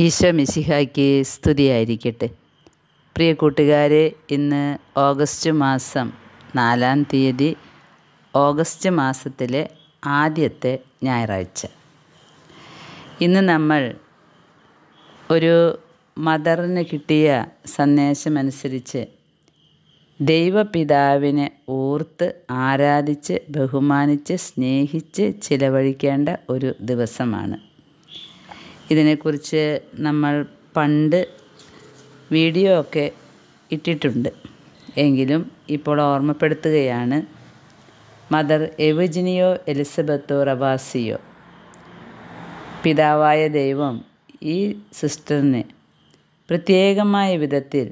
ഈശോ മിശിഹായ്ക്ക് സ്തുതിയായിരിക്കട്ടെ പ്രിയ കൂട്ടുകാരെ ഇന്ന് ഓഗസ്റ്റ് മാസം നാലാം തീയതി ഓഗസ്റ്റ് മാസത്തിലെ ആദ്യത്തെ ഞായറാഴ്ച ഇന്ന് നമ്മൾ ഒരു മദറിന് കിട്ടിയ സന്ദേശമനുസരിച്ച് ദൈവപിതാവിനെ ഓർത്ത് ആരാധിച്ച് ബഹുമാനിച്ച് സ്നേഹിച്ച് ചിലവഴിക്കേണ്ട ഒരു ദിവസമാണ് ഇതിനെക്കുറിച്ച് നമ്മൾ പണ്ട് വീഡിയോ ഒക്കെ ഇട്ടിട്ടുണ്ട് എങ്കിലും ഇപ്പോൾ ഓർമ്മപ്പെടുത്തുകയാണ് മദർ എവിജിനിയോ എലിസബത്തോ റബാസിയോ പിതാവായ ദൈവം ഈ സിസ്റ്ററിന് പ്രത്യേകമായ വിധത്തിൽ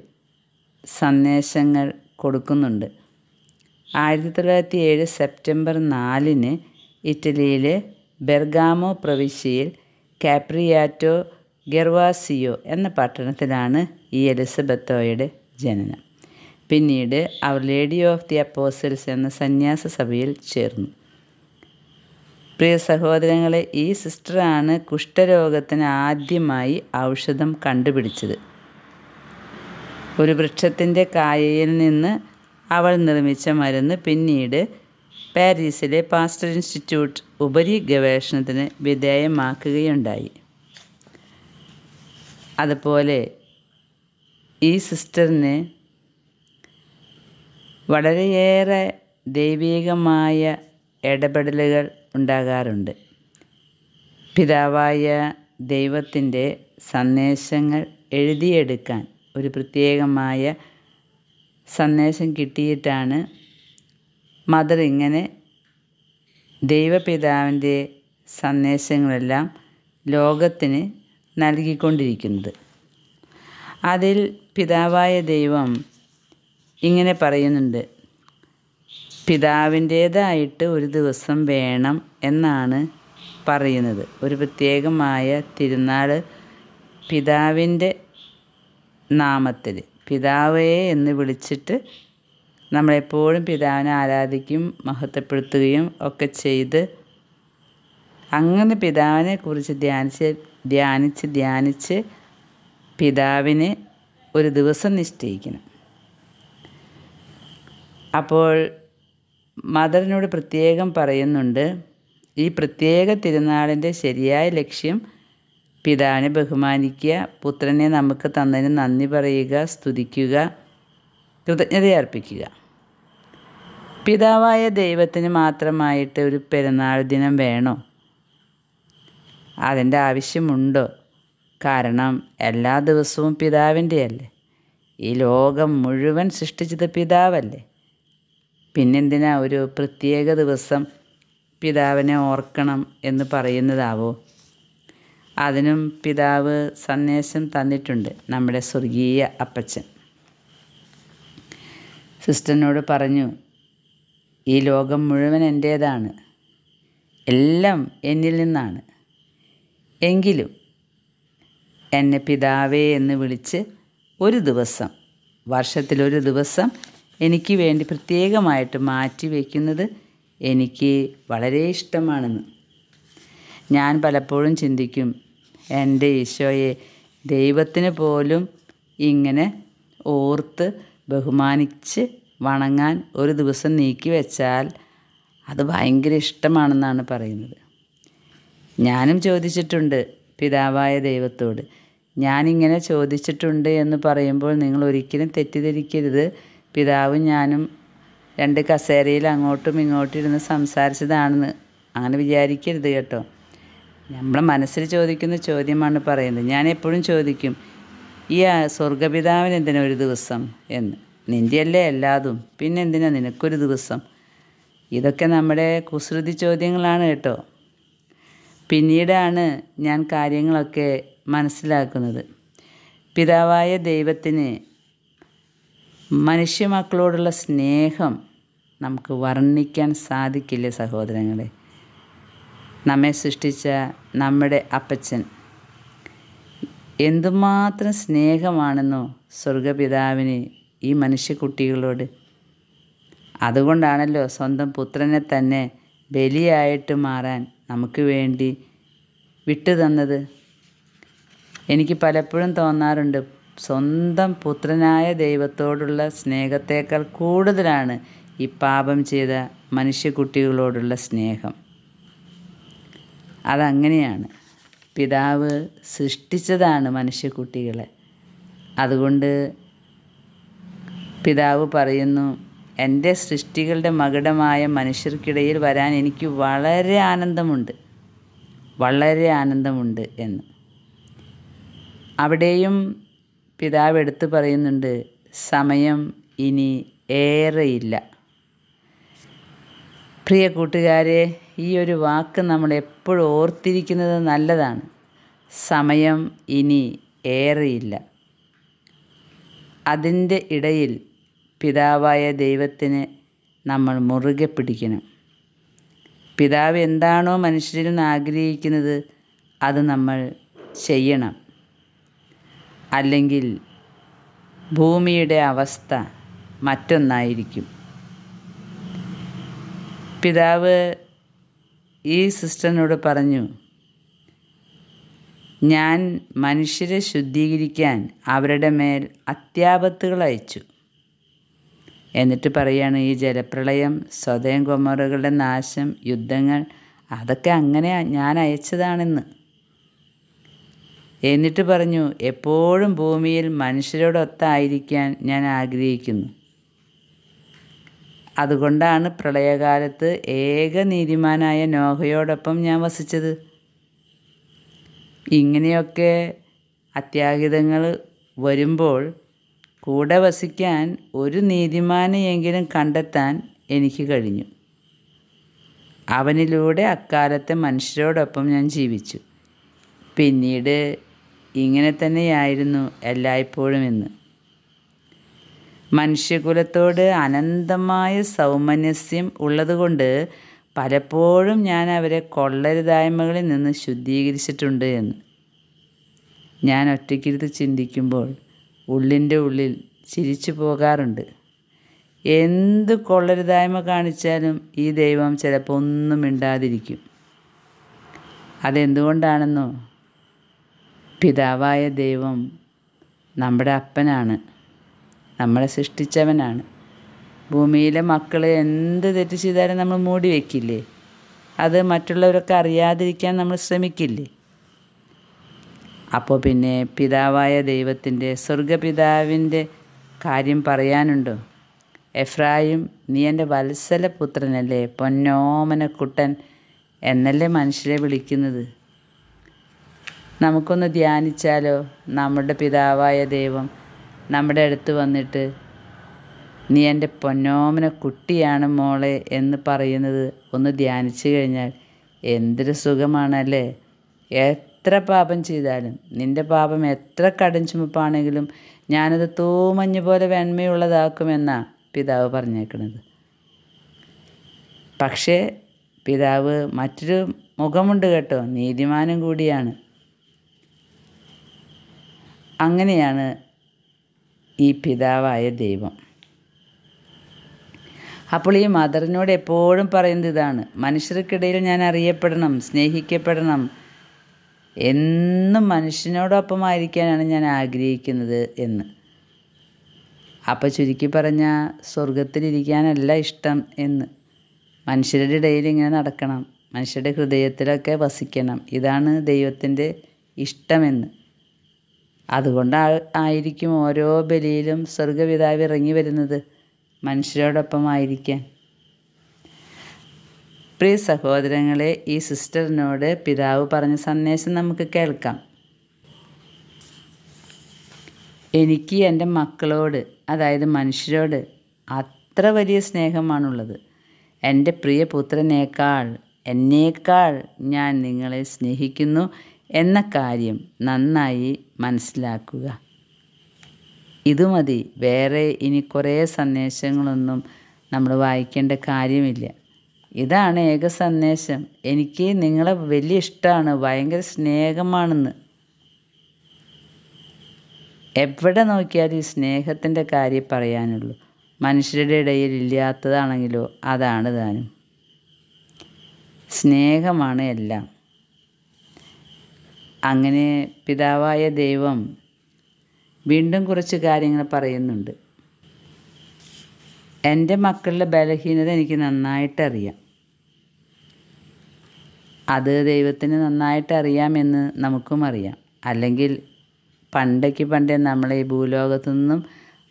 സന്ദേശങ്ങൾ കൊടുക്കുന്നുണ്ട് ആയിരത്തി തൊള്ളായിരത്തി ഏഴ് സെപ്റ്റംബർ നാലിന് ഇറ്റലിയിലെ ബെർഗാമോ പ്രവിശ്യയിൽ കാപ്രിയാറ്റോ ഗെർവാസിയോ എന്ന പട്ടണത്തിലാണ് ഈ എലിസബത്തോയുടെ ജനനം പിന്നീട് അവർ ലേഡി ഓഫ് ദി അപ്പോസിൽസ് എന്ന സന്യാസ സഭയിൽ ചേർന്നു പ്രിയ സഹോദരങ്ങളെ ഈ സിസ്റ്ററാണ് കുഷ്ഠരോഗത്തിന് ആദ്യമായി ഔഷധം കണ്ടുപിടിച്ചത് ഒരു വൃക്ഷത്തിൻ്റെ കായയിൽ നിന്ന് അവൾ നിർമ്മിച്ച മരുന്ന് പിന്നീട് പാരീസിലെ പാസ്റ്റർ ഇൻസ്റ്റിറ്റ്യൂട്ട് ഉപരി ഗവേഷണത്തിന് വിധേയമാക്കുകയുണ്ടായി അതുപോലെ ഈ സിസ്റ്ററിന് വളരെയേറെ ദൈവീകമായ ഇടപെടലുകൾ ഉണ്ടാകാറുണ്ട് പിതാവായ ദൈവത്തിൻ്റെ സന്ദേശങ്ങൾ എഴുതിയെടുക്കാൻ ഒരു പ്രത്യേകമായ സന്ദേശം കിട്ടിയിട്ടാണ് മദർ ഇങ്ങനെ ദൈവപിതാവിൻ്റെ സന്ദേശങ്ങളെല്ലാം ലോകത്തിന് നൽകിക്കൊണ്ടിരിക്കുന്നത് അതിൽ പിതാവായ ദൈവം ഇങ്ങനെ പറയുന്നുണ്ട് പിതാവിൻ്റേതായിട്ട് ഒരു ദിവസം വേണം എന്നാണ് പറയുന്നത് ഒരു പ്രത്യേകമായ തിരുനാൾ പിതാവിൻ്റെ നാമത്തിൽ പിതാവേ എന്ന് വിളിച്ചിട്ട് നമ്മളെപ്പോഴും പിതാവിനെ ആരാധിക്കും മഹത്വപ്പെടുത്തുകയും ഒക്കെ ചെയ്ത് അങ്ങനെ പിതാവിനെ കുറിച്ച് ധ്യാനിച്ച് ധ്യാനിച്ച് ധ്യാനിച്ച് പിതാവിനെ ഒരു ദിവസം നിശ്ചയിക്കണം അപ്പോൾ മദറിനോട് പ്രത്യേകം പറയുന്നുണ്ട് ഈ പ്രത്യേക തിരുനാളിൻ്റെ ശരിയായ ലക്ഷ്യം പിതാവിനെ ബഹുമാനിക്കുക പുത്രനെ നമുക്ക് തന്നതിന് നന്ദി പറയുക സ്തുതിക്കുക കൃതജ്ഞതയർപ്പിക്കുക പിതാവായ ദൈവത്തിന് മാത്രമായിട്ട് ഒരു പെരുന്നാൾ ദിനം വേണോ അതിൻ്റെ ആവശ്യമുണ്ടോ കാരണം എല്ലാ ദിവസവും പിതാവിൻ്റെ അല്ലേ ഈ ലോകം മുഴുവൻ സൃഷ്ടിച്ചത് പിതാവല്ലേ പിന്നെന്തിനാ ഒരു പ്രത്യേക ദിവസം പിതാവിനെ ഓർക്കണം എന്ന് പറയുന്നതാവോ അതിനും പിതാവ് സന്ദേശം തന്നിട്ടുണ്ട് നമ്മുടെ സ്വർഗീയ അപ്പച്ചൻ സിസ്റ്റനോട് പറഞ്ഞു ഈ ലോകം മുഴുവൻ എൻ്റേതാണ് എല്ലാം എന്നിൽ നിന്നാണ് എങ്കിലും എന്നെ പിതാവേ എന്ന് വിളിച്ച് ഒരു ദിവസം വർഷത്തിലൊരു ദിവസം എനിക്ക് വേണ്ടി പ്രത്യേകമായിട്ട് മാറ്റി വയ്ക്കുന്നത് എനിക്ക് വളരെ ഇഷ്ടമാണെന്ന് ഞാൻ പലപ്പോഴും ചിന്തിക്കും എൻ്റെ ഈശോയെ ദൈവത്തിന് പോലും ഇങ്ങനെ ഓർത്ത് ബഹുമാനിച്ച് വണങ്ങാൻ ഒരു ദിവസം നീക്കി വെച്ചാൽ അത് ഭയങ്കര ഇഷ്ടമാണെന്നാണ് പറയുന്നത് ഞാനും ചോദിച്ചിട്ടുണ്ട് പിതാവായ ദൈവത്തോട് ഞാനിങ്ങനെ ചോദിച്ചിട്ടുണ്ട് എന്ന് പറയുമ്പോൾ നിങ്ങൾ ഒരിക്കലും തെറ്റിദ്ധരിക്കരുത് പിതാവും ഞാനും രണ്ട് കസേരയിൽ അങ്ങോട്ടും ഇങ്ങോട്ടും ഇരുന്ന് സംസാരിച്ചതാണെന്ന് അങ്ങനെ വിചാരിക്കരുത് കേട്ടോ നമ്മളെ മനസ്സിൽ ചോദിക്കുന്ന ചോദ്യമാണ് പറയുന്നത് ഞാൻ എപ്പോഴും ചോദിക്കും ഈ സ്വർഗപിതാവിന് എന്തിനാ ഒരു ദിവസം എന്ന് നിൻ്റെയല്ലേ എല്ലാതും പിന്നെന്തിനാ നിനക്കൊരു ദിവസം ഇതൊക്കെ നമ്മുടെ കുസൃതി ചോദ്യങ്ങളാണ് കേട്ടോ പിന്നീടാണ് ഞാൻ കാര്യങ്ങളൊക്കെ മനസ്സിലാക്കുന്നത് പിതാവായ ദൈവത്തിന് മനുഷ്യമക്കളോടുള്ള സ്നേഹം നമുക്ക് വർണ്ണിക്കാൻ സാധിക്കില്ല സഹോദരങ്ങളെ നമ്മെ സൃഷ്ടിച്ച നമ്മുടെ അപ്പച്ചൻ എന്തുമാത്രം സ്നേഹമാണെന്നോ സ്വർഗപിതാവിന് ഈ മനുഷ്യക്കുട്ടികളോട് അതുകൊണ്ടാണല്ലോ സ്വന്തം പുത്രനെ തന്നെ ബലിയായിട്ട് മാറാൻ നമുക്ക് വേണ്ടി തന്നത് എനിക്ക് പലപ്പോഴും തോന്നാറുണ്ട് സ്വന്തം പുത്രനായ ദൈവത്തോടുള്ള സ്നേഹത്തേക്കാൾ കൂടുതലാണ് ഈ പാപം ചെയ്ത മനുഷ്യക്കുട്ടികളോടുള്ള സ്നേഹം അതങ്ങനെയാണ് പിതാവ് സൃഷ്ടിച്ചതാണ് മനുഷ്യക്കുട്ടികളെ അതുകൊണ്ട് പിതാവ് പറയുന്നു എൻ്റെ സൃഷ്ടികളുടെ മകുടമായ മനുഷ്യർക്കിടയിൽ വരാൻ എനിക്ക് വളരെ ആനന്ദമുണ്ട് വളരെ ആനന്ദമുണ്ട് എന്ന് അവിടെയും പിതാവ് എടുത്തു പറയുന്നുണ്ട് സമയം ഇനി ഏറെയില്ല പ്രിയ കൂട്ടുകാരെ ഈ ഒരു വാക്ക് നമ്മൾ എപ്പോഴും ഓർത്തിരിക്കുന്നത് നല്ലതാണ് സമയം ഇനി ഏറെയില്ല അതിൻ്റെ ഇടയിൽ പിതാവായ ദൈവത്തിന് നമ്മൾ മുറുകെ പിടിക്കണം പിതാവ് എന്താണോ മനുഷ്യരിൽ നിന്ന് ആഗ്രഹിക്കുന്നത് അത് നമ്മൾ ചെയ്യണം അല്ലെങ്കിൽ ഭൂമിയുടെ അവസ്ഥ മറ്റൊന്നായിരിക്കും പിതാവ് ഈ സിസ്റ്ററിനോട് പറഞ്ഞു ഞാൻ മനുഷ്യരെ ശുദ്ധീകരിക്കാൻ അവരുടെ മേൽ അത്യാപത്തുകൾ അയച്ചു എന്നിട്ട് പറയുകയാണ് ഈ ജലപ്രളയം സ്വതയം കൊമറുകളുടെ നാശം യുദ്ധങ്ങൾ അതൊക്കെ അങ്ങനെ ഞാൻ അയച്ചതാണെന്ന് എന്നിട്ട് പറഞ്ഞു എപ്പോഴും ഭൂമിയിൽ മനുഷ്യരോടൊത്തായിരിക്കാൻ ഞാൻ ആഗ്രഹിക്കുന്നു അതുകൊണ്ടാണ് പ്രളയകാലത്ത് ഏക നീതിമാനായ നോഹയോടൊപ്പം ഞാൻ വസിച്ചത് ഇങ്ങനെയൊക്കെ അത്യാഹിതങ്ങൾ വരുമ്പോൾ കൂടെ വസിക്കാൻ ഒരു നീതിമാനെയെങ്കിലും കണ്ടെത്താൻ എനിക്ക് കഴിഞ്ഞു അവനിലൂടെ അക്കാലത്തെ മനുഷ്യരോടൊപ്പം ഞാൻ ജീവിച്ചു പിന്നീട് ഇങ്ങനെ തന്നെയായിരുന്നു എല്ലായ്പ്പോഴും ഇന്ന് മനുഷ്യകുലത്തോട് അനന്തമായ സൗമനസ്യം ഉള്ളതുകൊണ്ട് പലപ്പോഴും ഞാൻ അവരെ കൊള്ളരുതായ്മകളിൽ നിന്ന് ശുദ്ധീകരിച്ചിട്ടുണ്ട് എന്ന് ഞാൻ ഒറ്റയ്ക്കിരുത്ത് ചിന്തിക്കുമ്പോൾ ഉള്ളിൻ്റെ ഉള്ളിൽ ചിരിച്ചു പോകാറുണ്ട് എന്ത് കൊള്ളരുതായ്മ കാണിച്ചാലും ഈ ദൈവം ചിലപ്പോൾ ഒന്നും മിണ്ടാതിരിക്കും അതെന്തുകൊണ്ടാണെന്നോ പിതാവായ ദൈവം നമ്മുടെ അപ്പനാണ് നമ്മളെ സൃഷ്ടിച്ചവനാണ് ഭൂമിയിലെ മക്കൾ എന്ത് തെറ്റ് ചെയ്താലും നമ്മൾ മൂടി വയ്ക്കില്ലേ അത് മറ്റുള്ളവരൊക്കെ അറിയാതിരിക്കാൻ നമ്മൾ ശ്രമിക്കില്ലേ അപ്പോൾ പിന്നെ പിതാവായ ദൈവത്തിൻ്റെ സ്വർഗപിതാവിൻ്റെ കാര്യം പറയാനുണ്ടോ എഫ്രായും നീ എൻ്റെ വത്സല പുത്രനല്ലേ പൊന്നോമനക്കുട്ടൻ എന്നല്ലേ മനുഷ്യരെ വിളിക്കുന്നത് നമുക്കൊന്ന് ധ്യാനിച്ചാലോ നമ്മുടെ പിതാവായ ദൈവം നമ്മുടെ അടുത്ത് വന്നിട്ട് നീ എൻ്റെ പൊന്നോമന കുട്ടിയാണ് മോളെ എന്ന് പറയുന്നത് ഒന്ന് ധ്യാനിച്ചു കഴിഞ്ഞാൽ എന്തൊരു സുഖമാണല്ലേ എത്ര പാപം ചെയ്താലും നിന്റെ പാപം എത്ര കടും ചുമപ്പാണെങ്കിലും ഞാനത് തൂമഞ്ഞു പോലെ വെണ്മയുള്ളതാക്കുമെന്നാണ് പിതാവ് പറഞ്ഞേക്കുന്നത് പക്ഷേ പിതാവ് മറ്റൊരു മുഖമുണ്ട് കേട്ടോ നീതിമാനും കൂടിയാണ് അങ്ങനെയാണ് ഈ പിതാവായ ദൈവം അപ്പോൾ ഈ മദറിനോട് എപ്പോഴും പറയുന്നത് ഇതാണ് മനുഷ്യർക്കിടയിൽ ഞാൻ അറിയപ്പെടണം സ്നേഹിക്കപ്പെടണം എന്നും മനുഷ്യനോടൊപ്പമായിരിക്കാനാണ് ഞാൻ ആഗ്രഹിക്കുന്നത് എന്ന് അപ്പം ചുരുക്കി പറഞ്ഞാൽ സ്വർഗത്തിലിരിക്കാനല്ല ഇഷ്ടം എന്ന് മനുഷ്യരുടെ ഇടയിൽ ഇങ്ങനെ നടക്കണം മനുഷ്യരുടെ ഹൃദയത്തിലൊക്കെ വസിക്കണം ഇതാണ് ദൈവത്തിൻ്റെ ഇഷ്ടമെന്ന് അതുകൊണ്ട് ആയിരിക്കും ഓരോ ബലിയിലും സ്വർഗപിതാവ് ഇറങ്ങി വരുന്നത് മനുഷ്യരോടൊപ്പമായിരിക്കാൻ പ്രിയ സഹോദരങ്ങളെ ഈ സിസ്റ്ററിനോട് പിതാവ് പറഞ്ഞ സന്ദേശം നമുക്ക് കേൾക്കാം എനിക്ക് എൻ്റെ മക്കളോട് അതായത് മനുഷ്യരോട് അത്ര വലിയ സ്നേഹമാണുള്ളത് എൻ്റെ പ്രിയ പുത്രനേക്കാൾ എന്നേക്കാൾ ഞാൻ നിങ്ങളെ സ്നേഹിക്കുന്നു എന്ന കാര്യം നന്നായി മനസ്സിലാക്കുക ഇതുമതി വേറെ ഇനി കുറേ സന്ദേശങ്ങളൊന്നും നമ്മൾ വായിക്കേണ്ട കാര്യമില്ല ഇതാണ് ഏക സന്ദേശം എനിക്ക് നിങ്ങളെ വലിയ ഇഷ്ടമാണ് ഭയങ്കര സ്നേഹമാണെന്ന് എവിടെ നോക്കിയാലും ഈ സ്നേഹത്തിൻ്റെ കാര്യം പറയാനുള്ളൂ മനുഷ്യരുടെ ഇടയിൽ ഇല്ലാത്തതാണെങ്കിലോ അതാണ് താനും സ്നേഹമാണ് എല്ലാം അങ്ങനെ പിതാവായ ദൈവം വീണ്ടും കുറച്ച് കാര്യങ്ങൾ പറയുന്നുണ്ട് എൻ്റെ മക്കളുടെ ബലഹീനത എനിക്ക് നന്നായിട്ടറിയാം അത് ദൈവത്തിന് നന്നായിട്ട് അറിയാമെന്ന് നമുക്കും അറിയാം അല്ലെങ്കിൽ പണ്ടേക്ക് പണ്ടേ നമ്മളെ ഈ ഭൂലോകത്തു നിന്നും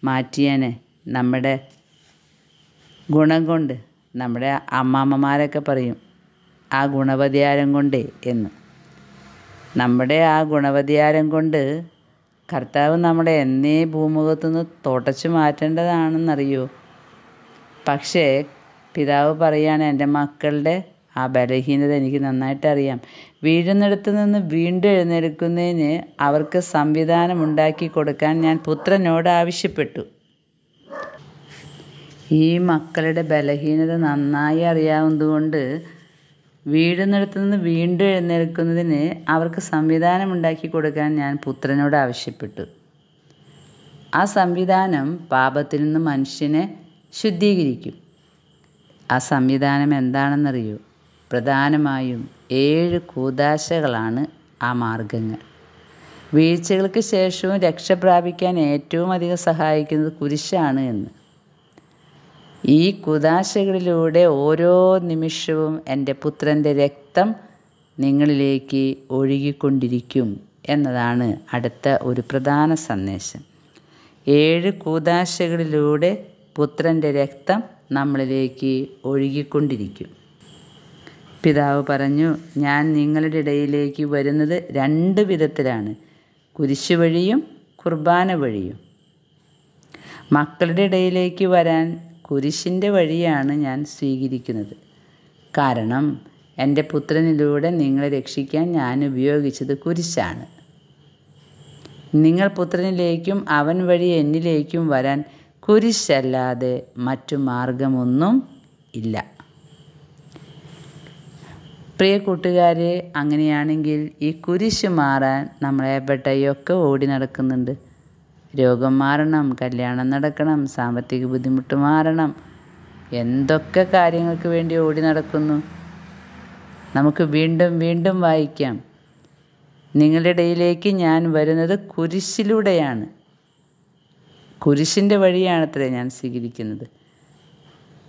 മാറ്റിയേനെ നമ്മുടെ ഗുണം കൊണ്ട് നമ്മുടെ അമ്മാമ്മമാരൊക്കെ പറയും ആ ഗുണപതിയാരം കൊണ്ടേ എന്ന് നമ്മുടെ ആ ഗുണപതിയാരം കൊണ്ട് കർത്താവ് നമ്മുടെ എന്നേ ഭൂമുഖത്തു നിന്ന് തുടച്ചു മാറ്റേണ്ടതാണെന്നറിയോ പക്ഷേ പിതാവ് പറയുകയാണ് എൻ്റെ മക്കളുടെ ആ ബലഹീനത എനിക്ക് അറിയാം വീഴുന്നിടത്ത് നിന്ന് വീണ്ടും എഴുന്നേൽക്കുന്നതിന് അവർക്ക് സംവിധാനം ഉണ്ടാക്കി കൊടുക്കാൻ ഞാൻ പുത്രനോട് ആവശ്യപ്പെട്ടു ഈ മക്കളുടെ ബലഹീനത നന്നായി അറിയാവുന്നതുകൊണ്ട് വീഴുന്നിടത്ത് നിന്ന് വീണ്ടും എഴുന്നേൽക്കുന്നതിന് അവർക്ക് സംവിധാനം ഉണ്ടാക്കി കൊടുക്കാൻ ഞാൻ പുത്രനോട് ആവശ്യപ്പെട്ടു ആ സംവിധാനം പാപത്തിൽ നിന്ന് മനുഷ്യനെ ശുദ്ധീകരിക്കും ആ സംവിധാനം എന്താണെന്നറിയൂ പ്രധാനമായും ഏഴ് കൂതാശകളാണ് ആ മാർഗങ്ങൾ വീഴ്ചകൾക്ക് ശേഷവും രക്ഷ പ്രാപിക്കാൻ ഏറ്റവും അധികം സഹായിക്കുന്നത് കുരിശാണ് എന്ന് ഈ കുതാശകളിലൂടെ ഓരോ നിമിഷവും എൻ്റെ പുത്രൻ്റെ രക്തം നിങ്ങളിലേക്ക് ഒഴുകിക്കൊണ്ടിരിക്കും എന്നതാണ് അടുത്ത ഒരു പ്രധാന സന്ദേശം ഏഴ് കൂതാശകളിലൂടെ പുത്രൻ്റെ രക്തം നമ്മളിലേക്ക് ഒഴുകിക്കൊണ്ടിരിക്കും പിതാവ് പറഞ്ഞു ഞാൻ നിങ്ങളുടെ ഇടയിലേക്ക് വരുന്നത് രണ്ട് വിധത്തിലാണ് കുരിശ് വഴിയും കുർബാന വഴിയും മക്കളുടെ ഇടയിലേക്ക് വരാൻ കുരിശിൻ്റെ വഴിയാണ് ഞാൻ സ്വീകരിക്കുന്നത് കാരണം എൻ്റെ പുത്രനിലൂടെ നിങ്ങളെ രക്ഷിക്കാൻ ഞാൻ ഉപയോഗിച്ചത് കുരിശാണ് നിങ്ങൾ പുത്രനിലേക്കും അവൻ വഴി എന്നിലേക്കും വരാൻ കുരിശല്ലാതെ മറ്റു മാർഗമൊന്നും ഇല്ല പ്രിയ കൂട്ടുകാരെ അങ്ങനെയാണെങ്കിൽ ഈ കുരിശ് മാറാൻ നമ്മളെ ബട്ടയൊക്കെ ഓടി നടക്കുന്നുണ്ട് രോഗം മാറണം കല്യാണം നടക്കണം സാമ്പത്തിക ബുദ്ധിമുട്ട് മാറണം എന്തൊക്കെ കാര്യങ്ങൾക്ക് വേണ്ടി ഓടി നടക്കുന്നു നമുക്ക് വീണ്ടും വീണ്ടും വായിക്കാം നിങ്ങളിടയിലേക്ക് ഞാൻ വരുന്നത് കുരിശിലൂടെയാണ് കുരിശിൻ്റെ വഴിയാണത്രേ ഞാൻ സ്വീകരിക്കുന്നത്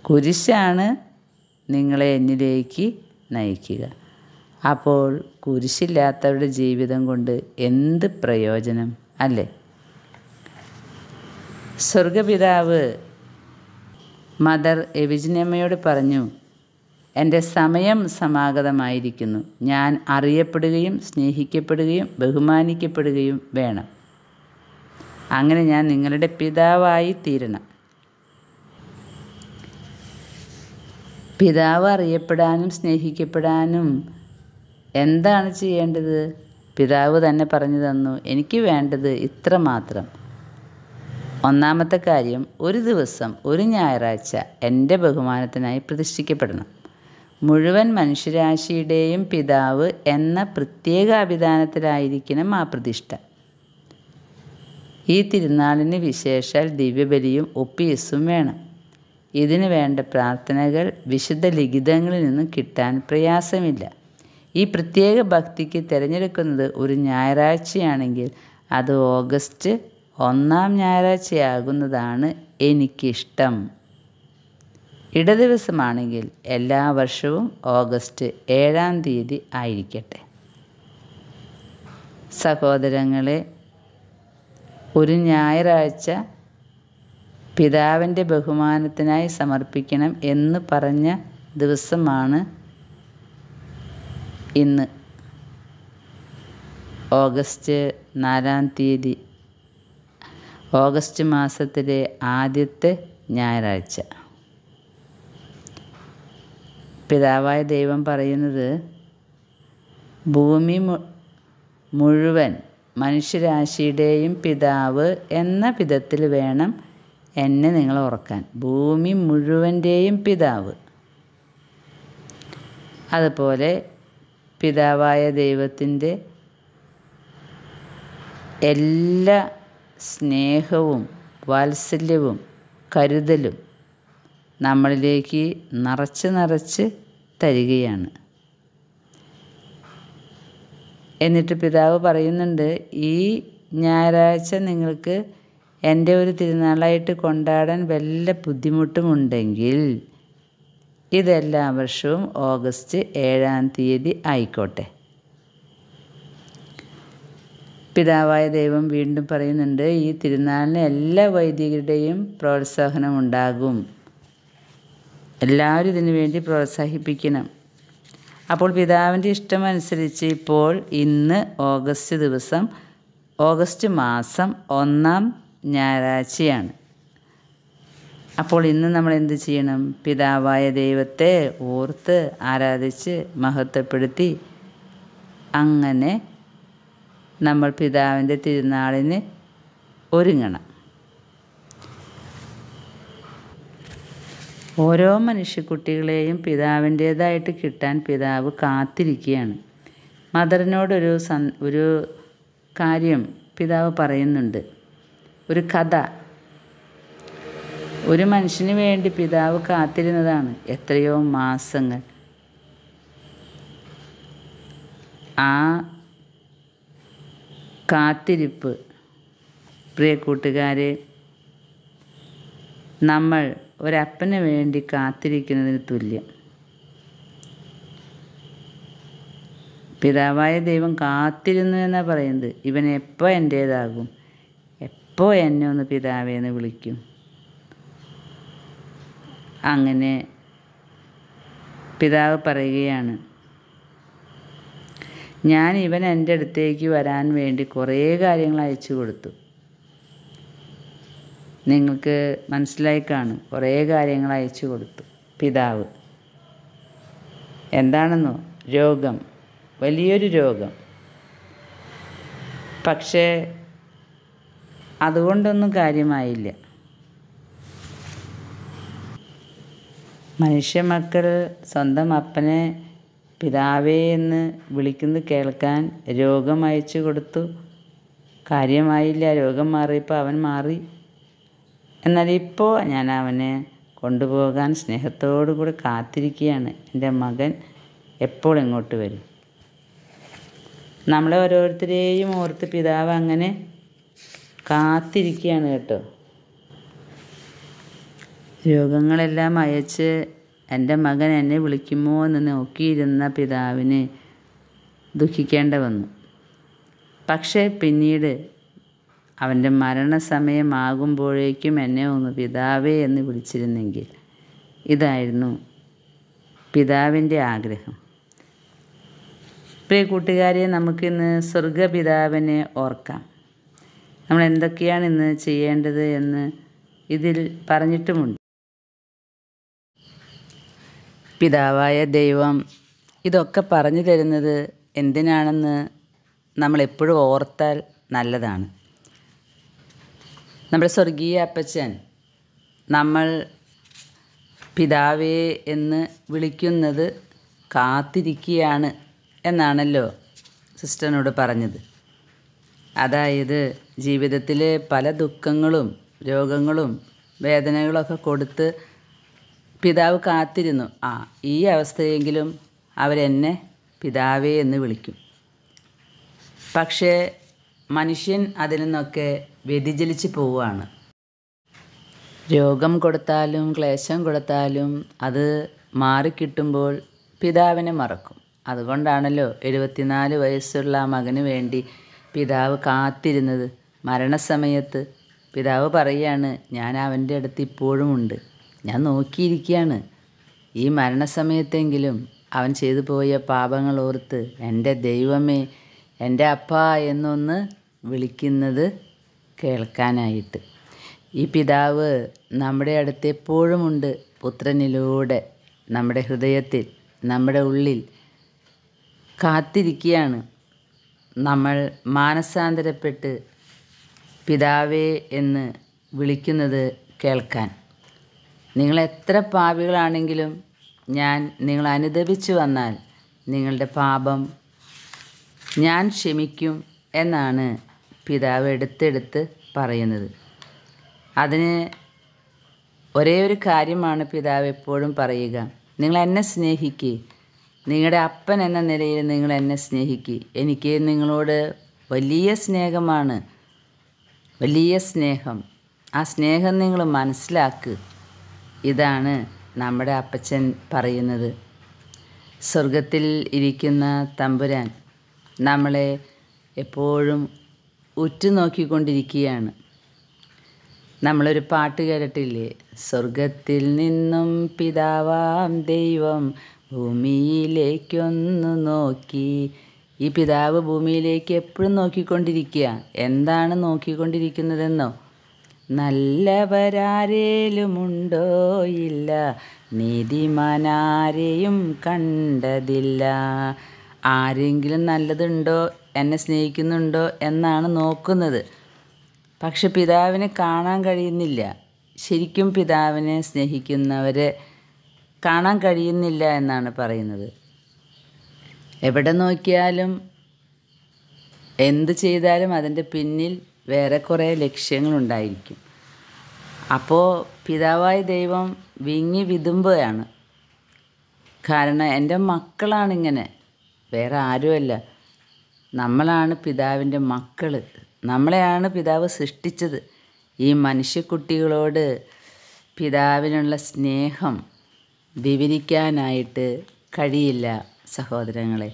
കുരിശാണ് നിങ്ങളെ എന്നിലേക്ക് നയിക്കുക അപ്പോൾ കുരിശില്ലാത്തവരുടെ ജീവിതം കൊണ്ട് എന്ത് പ്രയോജനം അല്ലേ സ്വർഗപിതാവ് മദർ എവിജിനമ്മയോട് പറഞ്ഞു എൻ്റെ സമയം സമാഗതമായിരിക്കുന്നു ഞാൻ അറിയപ്പെടുകയും സ്നേഹിക്കപ്പെടുകയും ബഹുമാനിക്കപ്പെടുകയും വേണം അങ്ങനെ ഞാൻ നിങ്ങളുടെ പിതാവായി തീരണം പിതാവ് അറിയപ്പെടാനും സ്നേഹിക്കപ്പെടാനും എന്താണ് ചെയ്യേണ്ടത് പിതാവ് തന്നെ പറഞ്ഞു തന്നു എനിക്ക് വേണ്ടത് ഇത്ര മാത്രം ഒന്നാമത്തെ കാര്യം ഒരു ദിവസം ഒരു ഞായറാഴ്ച എൻ്റെ ബഹുമാനത്തിനായി പ്രതിഷ്ഠിക്കപ്പെടണം മുഴുവൻ മനുഷ്യരാശിയുടെയും പിതാവ് എന്ന പ്രത്യേക അഭിധാനത്തിലായിരിക്കണം ആ പ്രതിഷ്ഠ ഈ തിരുനാളിന് വിശേഷാൽ ദിവ്യബലിയും ഒപ്പിയസും വേണം ഇതിനു വേണ്ട പ്രാർത്ഥനകൾ വിശുദ്ധ ലിഖിതങ്ങളിൽ നിന്നും കിട്ടാൻ പ്രയാസമില്ല ഈ പ്രത്യേക ഭക്തിക്ക് തിരഞ്ഞെടുക്കുന്നത് ഒരു ഞായറാഴ്ചയാണെങ്കിൽ അത് ഓഗസ്റ്റ് ഒന്നാം ഞായറാഴ്ചയാകുന്നതാണ് എനിക്കിഷ്ടം ഇടദിവസമാണെങ്കിൽ എല്ലാ വർഷവും ഓഗസ്റ്റ് ഏഴാം തീയതി ആയിരിക്കട്ടെ സഹോദരങ്ങളെ ഒരു ഞായറാഴ്ച പിതാവിൻ്റെ ബഹുമാനത്തിനായി സമർപ്പിക്കണം എന്ന് പറഞ്ഞ ദിവസമാണ് ഇന്ന് ഓഗസ്റ്റ് നാലാം തീയതി ഓഗസ്റ്റ് മാസത്തിലെ ആദ്യത്തെ ഞായറാഴ്ച പിതാവായ ദൈവം പറയുന്നത് ഭൂമി മുഴുവൻ മനുഷ്യരാശിയുടെയും പിതാവ് എന്ന വിധത്തിൽ വേണം എന്നെ നിങ്ങൾ ഓർക്കാൻ ഭൂമി മുഴുവൻ്റെയും പിതാവ് അതുപോലെ പിതാവായ ദൈവത്തിൻ്റെ എല്ലാ സ്നേഹവും വാത്സല്യവും കരുതലും നമ്മളിലേക്ക് നിറച്ച് നിറച്ച് തരികയാണ് എന്നിട്ട് പിതാവ് പറയുന്നുണ്ട് ഈ ഞായറാഴ്ച നിങ്ങൾക്ക് എൻ്റെ ഒരു തിരുനാളായിട്ട് കൊണ്ടാടാൻ വല്ല ബുദ്ധിമുട്ടുമുണ്ടെങ്കിൽ ഇതെല്ലാ വർഷവും ഓഗസ്റ്റ് ഏഴാം തീയതി ആയിക്കോട്ടെ പിതാവായ ദൈവം വീണ്ടും പറയുന്നുണ്ട് ഈ തിരുനാളിന് എല്ലാ വൈദികരുടെയും പ്രോത്സാഹനം ഉണ്ടാകും എല്ലാവരും ഇതിനു വേണ്ടി പ്രോത്സാഹിപ്പിക്കണം അപ്പോൾ പിതാവിൻ്റെ ഇഷ്ടമനുസരിച്ച് ഇപ്പോൾ ഇന്ന് ഓഗസ്റ്റ് ദിവസം ഓഗസ്റ്റ് മാസം ഒന്നാം ഞായറാഴ്ചയാണ് അപ്പോൾ ഇന്ന് നമ്മൾ എന്ത് ചെയ്യണം പിതാവായ ദൈവത്തെ ഓർത്ത് ആരാധിച്ച് മഹത്വപ്പെടുത്തി അങ്ങനെ നമ്മൾ പിതാവിൻ്റെ തിരുനാളിന് ഒരുങ്ങണം ഓരോ മനുഷ്യക്കുട്ടികളെയും പിതാവിൻ്റേതായിട്ട് കിട്ടാൻ പിതാവ് കാത്തിരിക്കുകയാണ് മദറിനോടൊരു സന് ഒരു കാര്യം പിതാവ് പറയുന്നുണ്ട് ഒരു കഥ ഒരു മനുഷ്യന് വേണ്ടി പിതാവ് കാത്തിരുന്നതാണ് എത്രയോ മാസങ്ങൾ ആ കാത്തിരിപ്പ് പ്രിയ കൂട്ടുകാരെ നമ്മൾ ഒരപ്പന് വേണ്ടി കാത്തിരിക്കുന്നതിന് തുല്യം പിതാവായ ദൈവം കാത്തിരുന്നു എന്നാണ് പറയുന്നത് ഇവൻ എപ്പോൾ എൻ്റേതാകും അപ്പോൾ എന്നെ ഒന്ന് പിതാവേന്ന് വിളിക്കും അങ്ങനെ പിതാവ് പറയുകയാണ് ഞാൻ ഇവൻ എൻ്റെ അടുത്തേക്ക് വരാൻ വേണ്ടി കുറേ കാര്യങ്ങൾ അയച്ചു കൊടുത്തു നിങ്ങൾക്ക് മനസ്സിലായി കാണും കുറേ കാര്യങ്ങൾ അയച്ചു കൊടുത്തു പിതാവ് എന്താണെന്നോ രോഗം വലിയൊരു രോഗം പക്ഷേ അതുകൊണ്ടൊന്നും കാര്യമായില്ല മനുഷ്യമക്കൾ സ്വന്തം അപ്പനെ പിതാവേ എന്ന് വിളിക്കുന്നത് കേൾക്കാൻ രോഗം അയച്ചു കൊടുത്തു കാര്യമായില്ല രോഗം മാറിയപ്പോൾ അവൻ മാറി എന്നാൽ ഇപ്പോൾ ഞാൻ അവനെ കൊണ്ടുപോകാൻ സ്നേഹത്തോടു കൂടി കാത്തിരിക്കുകയാണ് എൻ്റെ മകൻ എപ്പോൾ ഇങ്ങോട്ട് വരും നമ്മളെ ഓരോരുത്തരെയും ഓർത്ത് പിതാവ് അങ്ങനെ കാത്തിരിക്കുകയാണ് കേട്ടോ രോഗങ്ങളെല്ലാം അയച്ച് എൻ്റെ മകൻ എന്നെ വിളിക്കുമോ എന്ന് നോക്കിയിരുന്ന പിതാവിന് ദുഃഖിക്കേണ്ട വന്നു പക്ഷേ പിന്നീട് അവൻ്റെ മരണസമയമാകുമ്പോഴേക്കും എന്നെ ഒന്ന് പിതാവേ എന്ന് വിളിച്ചിരുന്നെങ്കിൽ ഇതായിരുന്നു പിതാവിൻ്റെ ആഗ്രഹം പ്രിയ കൂട്ടുകാരെ നമുക്കിന്ന് സ്വർഗപിതാവിനെ ഓർക്കാം നമ്മൾ എന്തൊക്കെയാണ് ഇന്ന് ചെയ്യേണ്ടത് എന്ന് ഇതിൽ പറഞ്ഞിട്ടുമുണ്ട് പിതാവായ ദൈവം ഇതൊക്കെ പറഞ്ഞു തരുന്നത് എന്തിനാണെന്ന് നമ്മളെപ്പോഴും ഓർത്താൽ നല്ലതാണ് നമ്മുടെ സ്വർഗീയ അപ്പച്ചൻ നമ്മൾ പിതാവേ എന്ന് വിളിക്കുന്നത് കാത്തിരിക്കുകയാണ് എന്നാണല്ലോ സിസ്റ്റനോട് പറഞ്ഞത് അതായത് ജീവിതത്തിലെ പല ദുഃഖങ്ങളും രോഗങ്ങളും വേദനകളൊക്കെ കൊടുത്ത് പിതാവ് കാത്തിരുന്നു ആ ഈ അവസ്ഥയെങ്കിലും അവരെന്നെ പിതാവേ എന്ന് വിളിക്കും പക്ഷേ മനുഷ്യൻ അതിൽ നിന്നൊക്കെ വ്യതിചലിച്ച് പോവുകയാണ് രോഗം കൊടുത്താലും ക്ലേശം കൊടുത്താലും അത് മാറിക്കിട്ടുമ്പോൾ പിതാവിനെ മറക്കും അതുകൊണ്ടാണല്ലോ എഴുപത്തിനാല് വയസ്സുള്ള ആ മകന് വേണ്ടി പിതാവ് കാത്തിരുന്നത് മരണസമയത്ത് പിതാവ് പറയുകയാണ് ഞാൻ അവൻ്റെ അടുത്ത് ഇപ്പോഴും ഉണ്ട് ഞാൻ നോക്കിയിരിക്കുകയാണ് ഈ മരണസമയത്തെങ്കിലും അവൻ ചെയ്തു പോയ പാപങ്ങൾ ഓർത്ത് എൻ്റെ ദൈവമേ എൻ്റെ അപ്പ എന്നൊന്ന് വിളിക്കുന്നത് കേൾക്കാനായിട്ട് ഈ പിതാവ് നമ്മുടെ അടുത്ത് എപ്പോഴുമുണ്ട് പുത്രനിലൂടെ നമ്മുടെ ഹൃദയത്തിൽ നമ്മുടെ ഉള്ളിൽ കാത്തിരിക്കുകയാണ് നമ്മൾ മാനസാന്തരപ്പെട്ട് പിതാവേ എന്ന് വിളിക്കുന്നത് കേൾക്കാൻ നിങ്ങൾ എത്ര പാപികളാണെങ്കിലും ഞാൻ നിങ്ങൾ അനുദപിച്ചു വന്നാൽ നിങ്ങളുടെ പാപം ഞാൻ ക്ഷമിക്കും എന്നാണ് പിതാവ് എടുത്തെടുത്ത് പറയുന്നത് അതിന് ഒരേ ഒരു കാര്യമാണ് പിതാവ് എപ്പോഴും പറയുക നിങ്ങൾ എന്നെ സ്നേഹിക്കുക നിങ്ങളുടെ അപ്പൻ എന്ന നിലയിൽ നിങ്ങൾ എന്നെ സ്നേഹിക്കുക എനിക്ക് നിങ്ങളോട് വലിയ സ്നേഹമാണ് വലിയ സ്നേഹം ആ സ്നേഹം നിങ്ങൾ മനസ്സിലാക്കുക ഇതാണ് നമ്മുടെ അപ്പച്ചൻ പറയുന്നത് സ്വർഗത്തിൽ ഇരിക്കുന്ന തമ്പുരാൻ നമ്മളെ എപ്പോഴും ഉറ്റുനോക്കിക്കൊണ്ടിരിക്കുകയാണ് നമ്മളൊരു പാട്ട് കേട്ടിട്ടില്ലേ സ്വർഗത്തിൽ നിന്നും പിതാവാം ദൈവം ഭൂമിയിലേക്കൊന്ന് നോക്കി ഈ പിതാവ് ഭൂമിയിലേക്ക് എപ്പോഴും നോക്കിക്കൊണ്ടിരിക്കുക എന്താണ് നോക്കിക്കൊണ്ടിരിക്കുന്നതെന്നോ നല്ലവരാരേലുമുണ്ടോ ഇല്ല നീതിമാനാരെയും കണ്ടതില്ല ആരെങ്കിലും നല്ലതുണ്ടോ എന്നെ സ്നേഹിക്കുന്നുണ്ടോ എന്നാണ് നോക്കുന്നത് പക്ഷെ പിതാവിനെ കാണാൻ കഴിയുന്നില്ല ശരിക്കും പിതാവിനെ സ്നേഹിക്കുന്നവരെ കാണാൻ കഴിയുന്നില്ല എന്നാണ് പറയുന്നത് എവിടെ നോക്കിയാലും എന്ത് ചെയ്താലും അതിൻ്റെ പിന്നിൽ വേറെ കുറേ ലക്ഷ്യങ്ങളുണ്ടായിരിക്കും അപ്പോൾ പിതാവായ ദൈവം വിങ്ങി വിതുമ്പുകയാണ് കാരണം എൻ്റെ മക്കളാണിങ്ങനെ വേറെ ആരുമല്ല നമ്മളാണ് പിതാവിൻ്റെ മക്കൾ നമ്മളെയാണ് പിതാവ് സൃഷ്ടിച്ചത് ഈ മനുഷ്യക്കുട്ടികളോട് പിതാവിനുള്ള സ്നേഹം വിവരിക്കാനായിട്ട് കഴിയില്ല സഹോദരങ്ങളെ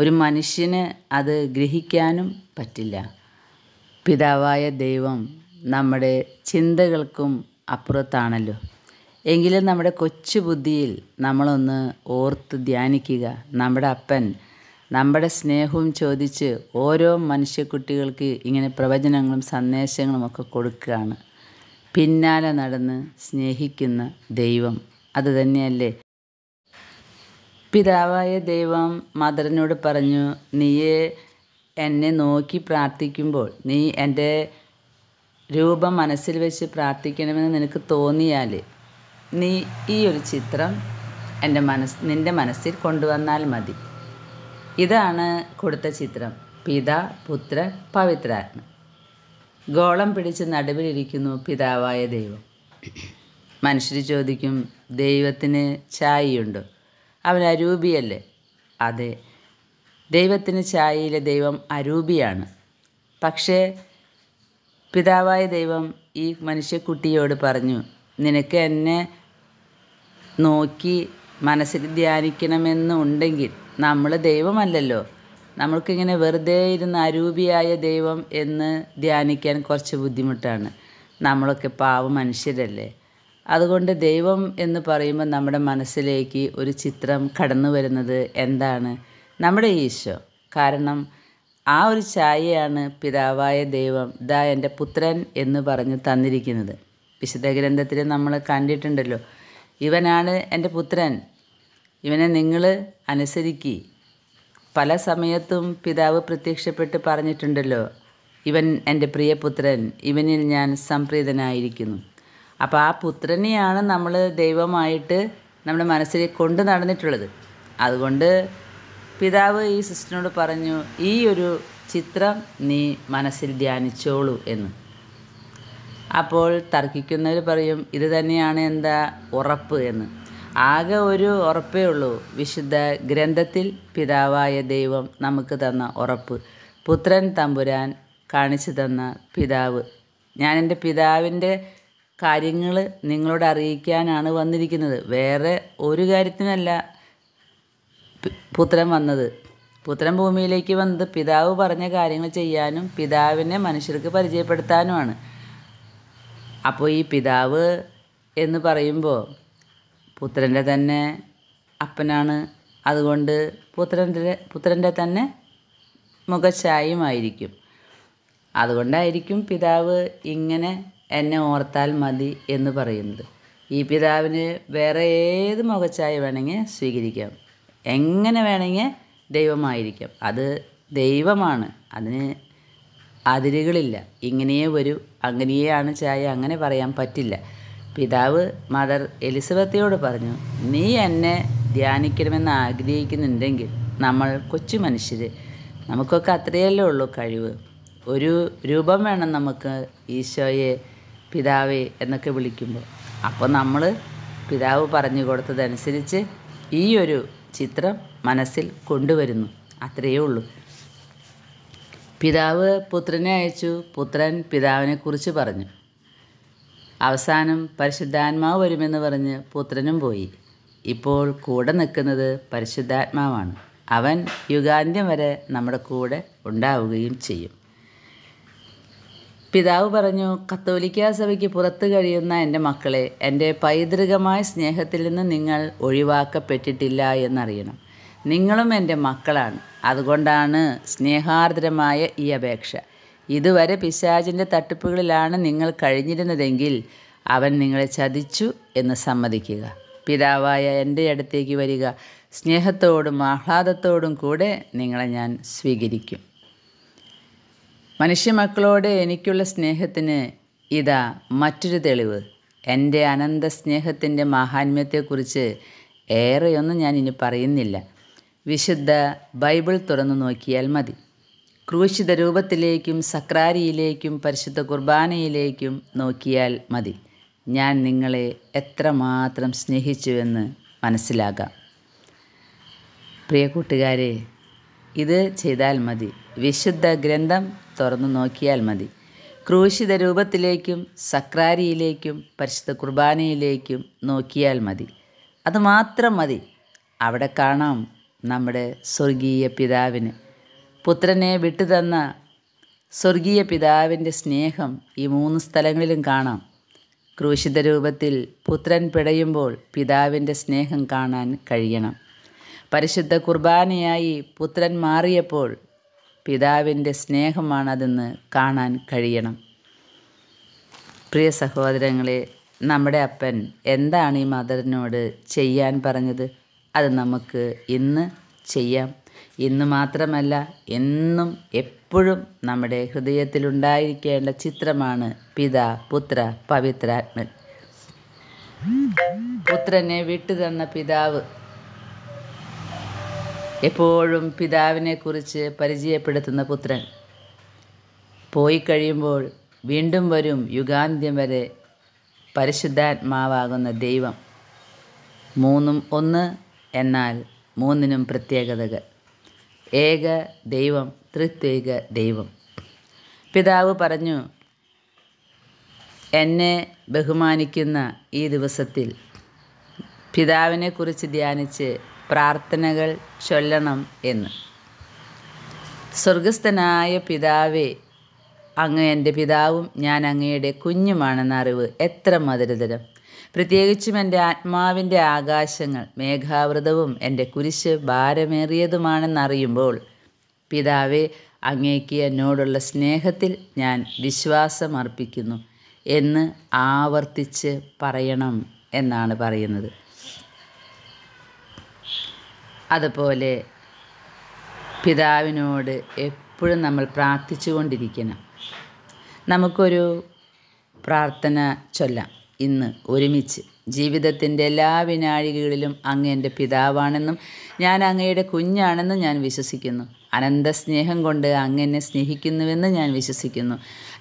ഒരു മനുഷ്യന് അത് ഗ്രഹിക്കാനും പറ്റില്ല പിതാവായ ദൈവം നമ്മുടെ ചിന്തകൾക്കും അപ്പുറത്താണല്ലോ എങ്കിലും നമ്മുടെ കൊച്ചു ബുദ്ധിയിൽ നമ്മളൊന്ന് ഓർത്ത് ധ്യാനിക്കുക നമ്മുടെ അപ്പൻ നമ്മുടെ സ്നേഹവും ചോദിച്ച് ഓരോ മനുഷ്യക്കുട്ടികൾക്ക് ഇങ്ങനെ പ്രവചനങ്ങളും സന്ദേശങ്ങളും ഒക്കെ കൊടുക്കുകയാണ് പിന്നാലെ നടന്ന് സ്നേഹിക്കുന്ന ദൈവം അതുതന്നെയല്ലേ പിതാവായ ദൈവം മദറിനോട് പറഞ്ഞു നീയെ എന്നെ നോക്കി പ്രാർത്ഥിക്കുമ്പോൾ നീ എൻ്റെ രൂപം മനസ്സിൽ വെച്ച് പ്രാർത്ഥിക്കണമെന്ന് നിനക്ക് തോന്നിയാൽ നീ ഈ ഒരു ചിത്രം എൻ്റെ മനസ് നിൻ്റെ മനസ്സിൽ കൊണ്ടുവന്നാൽ മതി ഇതാണ് കൊടുത്ത ചിത്രം പിത പുത്രൻ പവിത്രാത്മ ഗോളം പിടിച്ച് നടുവിലിരിക്കുന്നു പിതാവായ ദൈവം മനുഷ്യർ ചോദിക്കും ദൈവത്തിന് ചായയുണ്ടോ അവൻ അരൂപിയല്ലേ അതെ ദൈവത്തിന് ഛായയിലെ ദൈവം അരൂപിയാണ് പക്ഷേ പിതാവായ ദൈവം ഈ മനുഷ്യക്കുട്ടിയോട് പറഞ്ഞു നിനക്ക് എന്നെ നോക്കി മനസ്സിൽ ധ്യാനിക്കണമെന്നുണ്ടെങ്കിൽ നമ്മൾ ദൈവമല്ലല്ലോ നമ്മൾക്കിങ്ങനെ വെറുതെ ഇരുന്ന് അരൂപിയായ ദൈവം എന്ന് ധ്യാനിക്കാൻ കുറച്ച് ബുദ്ധിമുട്ടാണ് നമ്മളൊക്കെ പാവ മനുഷ്യരല്ലേ അതുകൊണ്ട് ദൈവം എന്ന് പറയുമ്പോൾ നമ്മുടെ മനസ്സിലേക്ക് ഒരു ചിത്രം കടന്നു വരുന്നത് എന്താണ് നമ്മുടെ ഈശോ കാരണം ആ ഒരു ഛായയാണ് പിതാവായ ദൈവം ദാ എൻ്റെ പുത്രൻ എന്ന് പറഞ്ഞ് തന്നിരിക്കുന്നത് വിശുദ്ധ ഗ്രന്ഥത്തിൽ നമ്മൾ കണ്ടിട്ടുണ്ടല്ലോ ഇവനാണ് എൻ്റെ പുത്രൻ ഇവനെ നിങ്ങൾ അനുസരിക്കി പല സമയത്തും പിതാവ് പ്രത്യക്ഷപ്പെട്ട് പറഞ്ഞിട്ടുണ്ടല്ലോ ഇവൻ എൻ്റെ പ്രിയപുത്രൻ ഇവനിൽ ഞാൻ സംപ്രീതനായിരിക്കുന്നു അപ്പോൾ ആ പുത്രനെയാണ് നമ്മൾ ദൈവമായിട്ട് നമ്മുടെ മനസ്സിൽ കൊണ്ട് നടന്നിട്ടുള്ളത് അതുകൊണ്ട് പിതാവ് ഈ സിസ്റ്ററിനോട് പറഞ്ഞു ഈ ഒരു ചിത്രം നീ മനസ്സിൽ ധ്യാനിച്ചോളൂ എന്ന് അപ്പോൾ തർക്കിക്കുന്നവർ പറയും ഇത് തന്നെയാണ് എന്താ ഉറപ്പ് എന്ന് ആകെ ഒരു ഉറപ്പേ ഉള്ളൂ വിശുദ്ധ ഗ്രന്ഥത്തിൽ പിതാവായ ദൈവം നമുക്ക് തന്ന ഉറപ്പ് പുത്രൻ തമ്പുരാൻ കാണിച്ചു തന്ന പിതാവ് ഞാൻ എൻ്റെ പിതാവിൻ്റെ കാര്യങ്ങൾ നിങ്ങളോട് അറിയിക്കാനാണ് വന്നിരിക്കുന്നത് വേറെ ഒരു കാര്യത്തിനല്ല പുത്രൻ വന്നത് പുത്രൻ ഭൂമിയിലേക്ക് വന്നത് പിതാവ് പറഞ്ഞ കാര്യങ്ങൾ ചെയ്യാനും പിതാവിനെ മനുഷ്യർക്ക് പരിചയപ്പെടുത്താനുമാണ് അപ്പോൾ ഈ പിതാവ് എന്ന് പറയുമ്പോൾ പുത്രൻ്റെ തന്നെ അപ്പനാണ് അതുകൊണ്ട് പുത്രൻ്റെ പുത്രൻ്റെ തന്നെ മുഖശായുമായിരിക്കും അതുകൊണ്ടായിരിക്കും പിതാവ് ഇങ്ങനെ എന്നെ ഓർത്താൽ മതി എന്ന് പറയുന്നത് ഈ പിതാവിന് വേറെ ഏത് മുഖച്ചായ വേണമെങ്കിൽ സ്വീകരിക്കാം എങ്ങനെ വേണമെങ്കിൽ ദൈവമായിരിക്കാം അത് ദൈവമാണ് അതിന് അതിരുകളില്ല ഇങ്ങനെയേ വരൂ അങ്ങനെയാണ് ചായ അങ്ങനെ പറയാൻ പറ്റില്ല പിതാവ് മദർ എലിസബത്തിയോട് പറഞ്ഞു നീ എന്നെ ധ്യാനിക്കണമെന്ന് ആഗ്രഹിക്കുന്നുണ്ടെങ്കിൽ നമ്മൾ കൊച്ചു മനുഷ്യർ നമുക്കൊക്കെ അത്രയല്ലേ ഉള്ളൂ കഴിവ് ഒരു രൂപം വേണം നമുക്ക് ഈശോയെ പിതാവേ എന്നൊക്കെ വിളിക്കുമ്പോൾ അപ്പോൾ നമ്മൾ പിതാവ് പറഞ്ഞു കൊടുത്തതനുസരിച്ച് ഈ ഒരു ചിത്രം മനസ്സിൽ കൊണ്ടുവരുന്നു അത്രയേ ഉള്ളൂ പിതാവ് പുത്രനെ അയച്ചു പുത്രൻ പിതാവിനെക്കുറിച്ച് പറഞ്ഞു അവസാനം പരിശുദ്ധാത്മാവ് വരുമെന്ന് പറഞ്ഞ് പുത്രനും പോയി ഇപ്പോൾ കൂടെ നിൽക്കുന്നത് പരിശുദ്ധാത്മാവാണ് അവൻ യുഗാന്ത്യം വരെ നമ്മുടെ കൂടെ ഉണ്ടാവുകയും ചെയ്യും പിതാവ് പറഞ്ഞു കത്തോലിക്കാ സഭയ്ക്ക് പുറത്ത് കഴിയുന്ന എൻ്റെ മക്കളെ എൻ്റെ പൈതൃകമായ സ്നേഹത്തിൽ നിന്ന് നിങ്ങൾ ഒഴിവാക്കപ്പെട്ടിട്ടില്ല എന്നറിയണം നിങ്ങളും എൻ്റെ മക്കളാണ് അതുകൊണ്ടാണ് സ്നേഹാർദ്രമായ ഈ അപേക്ഷ ഇതുവരെ പിശാചിൻ്റെ തട്ടിപ്പുകളിലാണ് നിങ്ങൾ കഴിഞ്ഞിരുന്നതെങ്കിൽ അവൻ നിങ്ങളെ ചതിച്ചു എന്ന് സമ്മതിക്കുക പിതാവായ എൻ്റെ അടുത്തേക്ക് വരിക സ്നേഹത്തോടും ആഹ്ലാദത്തോടും കൂടെ നിങ്ങളെ ഞാൻ സ്വീകരിക്കും മനുഷ്യമക്കളോട് എനിക്കുള്ള സ്നേഹത്തിന് ഇതാ മറ്റൊരു തെളിവ് എൻ്റെ അനന്ത സ്നേഹത്തിൻ്റെ മാഹാത്മ്യത്തെക്കുറിച്ച് ഏറെയൊന്നും ഞാൻ ഇനി പറയുന്നില്ല വിശുദ്ധ ബൈബിൾ തുറന്നു നോക്കിയാൽ മതി ക്രൂശിത രൂപത്തിലേക്കും സക്രാരിയിലേക്കും പരിശുദ്ധ കുർബാനയിലേക്കും നോക്കിയാൽ മതി ഞാൻ നിങ്ങളെ എത്രമാത്രം സ്നേഹിച്ചുവെന്ന് മനസ്സിലാകാം പ്രിയ കൂട്ടുകാരെ ഇത് ചെയ്താൽ മതി വിശുദ്ധ ഗ്രന്ഥം തുറന്നു നോക്കിയാൽ മതി ക്രൂശിത രൂപത്തിലേക്കും സക്രാരിയിലേക്കും പരിശുദ്ധ കുർബാനയിലേക്കും നോക്കിയാൽ മതി അതുമാത്രം മതി അവിടെ കാണാം നമ്മുടെ സ്വർഗീയ പിതാവിന് പുത്രനെ വിട്ടുതന്ന സ്വർഗീയ പിതാവിൻ്റെ സ്നേഹം ഈ മൂന്ന് സ്ഥലങ്ങളിലും കാണാം ക്രൂശിത രൂപത്തിൽ പുത്രൻ പിടയുമ്പോൾ പിതാവിൻ്റെ സ്നേഹം കാണാൻ കഴിയണം പരിശുദ്ധ കുർബാനയായി പുത്രൻ മാറിയപ്പോൾ പിതാവിൻ്റെ സ്നേഹമാണതെന്ന് കാണാൻ കഴിയണം പ്രിയ സഹോദരങ്ങളെ നമ്മുടെ അപ്പൻ എന്താണ് ഈ മദറിനോട് ചെയ്യാൻ പറഞ്ഞത് അത് നമുക്ക് ഇന്ന് ചെയ്യാം ഇന്ന് മാത്രമല്ല എന്നും എപ്പോഴും നമ്മുടെ ഹൃദയത്തിലുണ്ടായിരിക്കേണ്ട ചിത്രമാണ് പിതാ പുത്ര പവിത്രാത്മൻ പുത്രനെ വിട്ടുതന്ന പിതാവ് എപ്പോഴും പിതാവിനെക്കുറിച്ച് പരിചയപ്പെടുത്തുന്ന പുത്രൻ പോയി കഴിയുമ്പോൾ വീണ്ടും വരും യുഗാന്ത്യം വരെ പരിശുദ്ധാത്മാവാകുന്ന ദൈവം മൂന്നും ഒന്ന് എന്നാൽ മൂന്നിനും പ്രത്യേകതകൾ ഏക ദൈവം തൃത്വേക ദൈവം പിതാവ് പറഞ്ഞു എന്നെ ബഹുമാനിക്കുന്ന ഈ ദിവസത്തിൽ പിതാവിനെക്കുറിച്ച് ധ്യാനിച്ച് പ്രാർത്ഥനകൾ ചൊല്ലണം എന്ന് സ്വർഗസ്ഥനായ പിതാവേ അങ്ങ് എൻ്റെ പിതാവും ഞാൻ അങ്ങയുടെ കുഞ്ഞുമാണെന്ന അറിവ് എത്ര മധുരതരം പ്രത്യേകിച്ചും എൻ്റെ ആത്മാവിൻ്റെ ആകാശങ്ങൾ മേഘാവൃതവും എൻ്റെ കുരിശ് ഭാരമേറിയതുമാണെന്നറിയുമ്പോൾ പിതാവെ അങ്ങേക്ക് എന്നോടുള്ള സ്നേഹത്തിൽ ഞാൻ വിശ്വാസമർപ്പിക്കുന്നു എന്ന് ആവർത്തിച്ച് പറയണം എന്നാണ് പറയുന്നത് അതുപോലെ പിതാവിനോട് എപ്പോഴും നമ്മൾ പ്രാർത്ഥിച്ചു കൊണ്ടിരിക്കണം നമുക്കൊരു പ്രാർത്ഥന ചൊല്ലാം ഇന്ന് ഒരുമിച്ച് ജീവിതത്തിൻ്റെ എല്ലാ വിനാഴികളിലും അങ്ങ് എൻ്റെ പിതാവാണെന്നും ഞാൻ അങ്ങയുടെ കുഞ്ഞാണെന്നും ഞാൻ വിശ്വസിക്കുന്നു അനന്ത സ്നേഹം കൊണ്ട് അങ്ങ് എന്നെ സ്നേഹിക്കുന്നുവെന്ന് ഞാൻ വിശ്വസിക്കുന്നു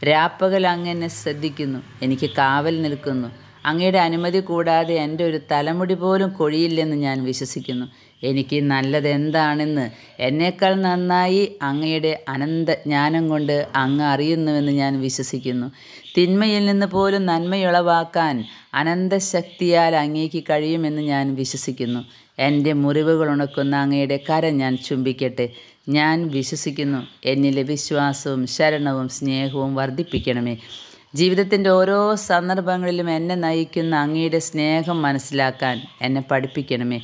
രാപ്പകൽ അങ്ങ് എന്നെ ശ്രദ്ധിക്കുന്നു എനിക്ക് കാവൽ നിൽക്കുന്നു അങ്ങയുടെ അനുമതി കൂടാതെ എൻ്റെ ഒരു തലമുടി പോലും കൊഴിയില്ലെന്ന് ഞാൻ വിശ്വസിക്കുന്നു എനിക്ക് നല്ലതെന്താണെന്ന് എന്നേക്കാൾ നന്നായി അങ്ങയുടെ അനന്ത ജ്ഞാനം കൊണ്ട് അങ്ങ് അറിയുന്നുവെന്ന് ഞാൻ വിശ്വസിക്കുന്നു തിന്മയിൽ നിന്ന് പോലും നന്മയുളവാക്കാൻ അനന്തശക്തിയാൽ അങ്ങേക്ക് കഴിയുമെന്ന് ഞാൻ വിശ്വസിക്കുന്നു എൻ്റെ മുറിവുകൾ ഉണക്കുന്ന അങ്ങയുടെ കര ഞാൻ ചുംബിക്കട്ടെ ഞാൻ വിശ്വസിക്കുന്നു എന്നിലെ വിശ്വാസവും ശരണവും സ്നേഹവും വർദ്ധിപ്പിക്കണമേ ജീവിതത്തിൻ്റെ ഓരോ സന്ദർഭങ്ങളിലും എന്നെ നയിക്കുന്ന അങ്ങയുടെ സ്നേഹം മനസ്സിലാക്കാൻ എന്നെ പഠിപ്പിക്കണമേ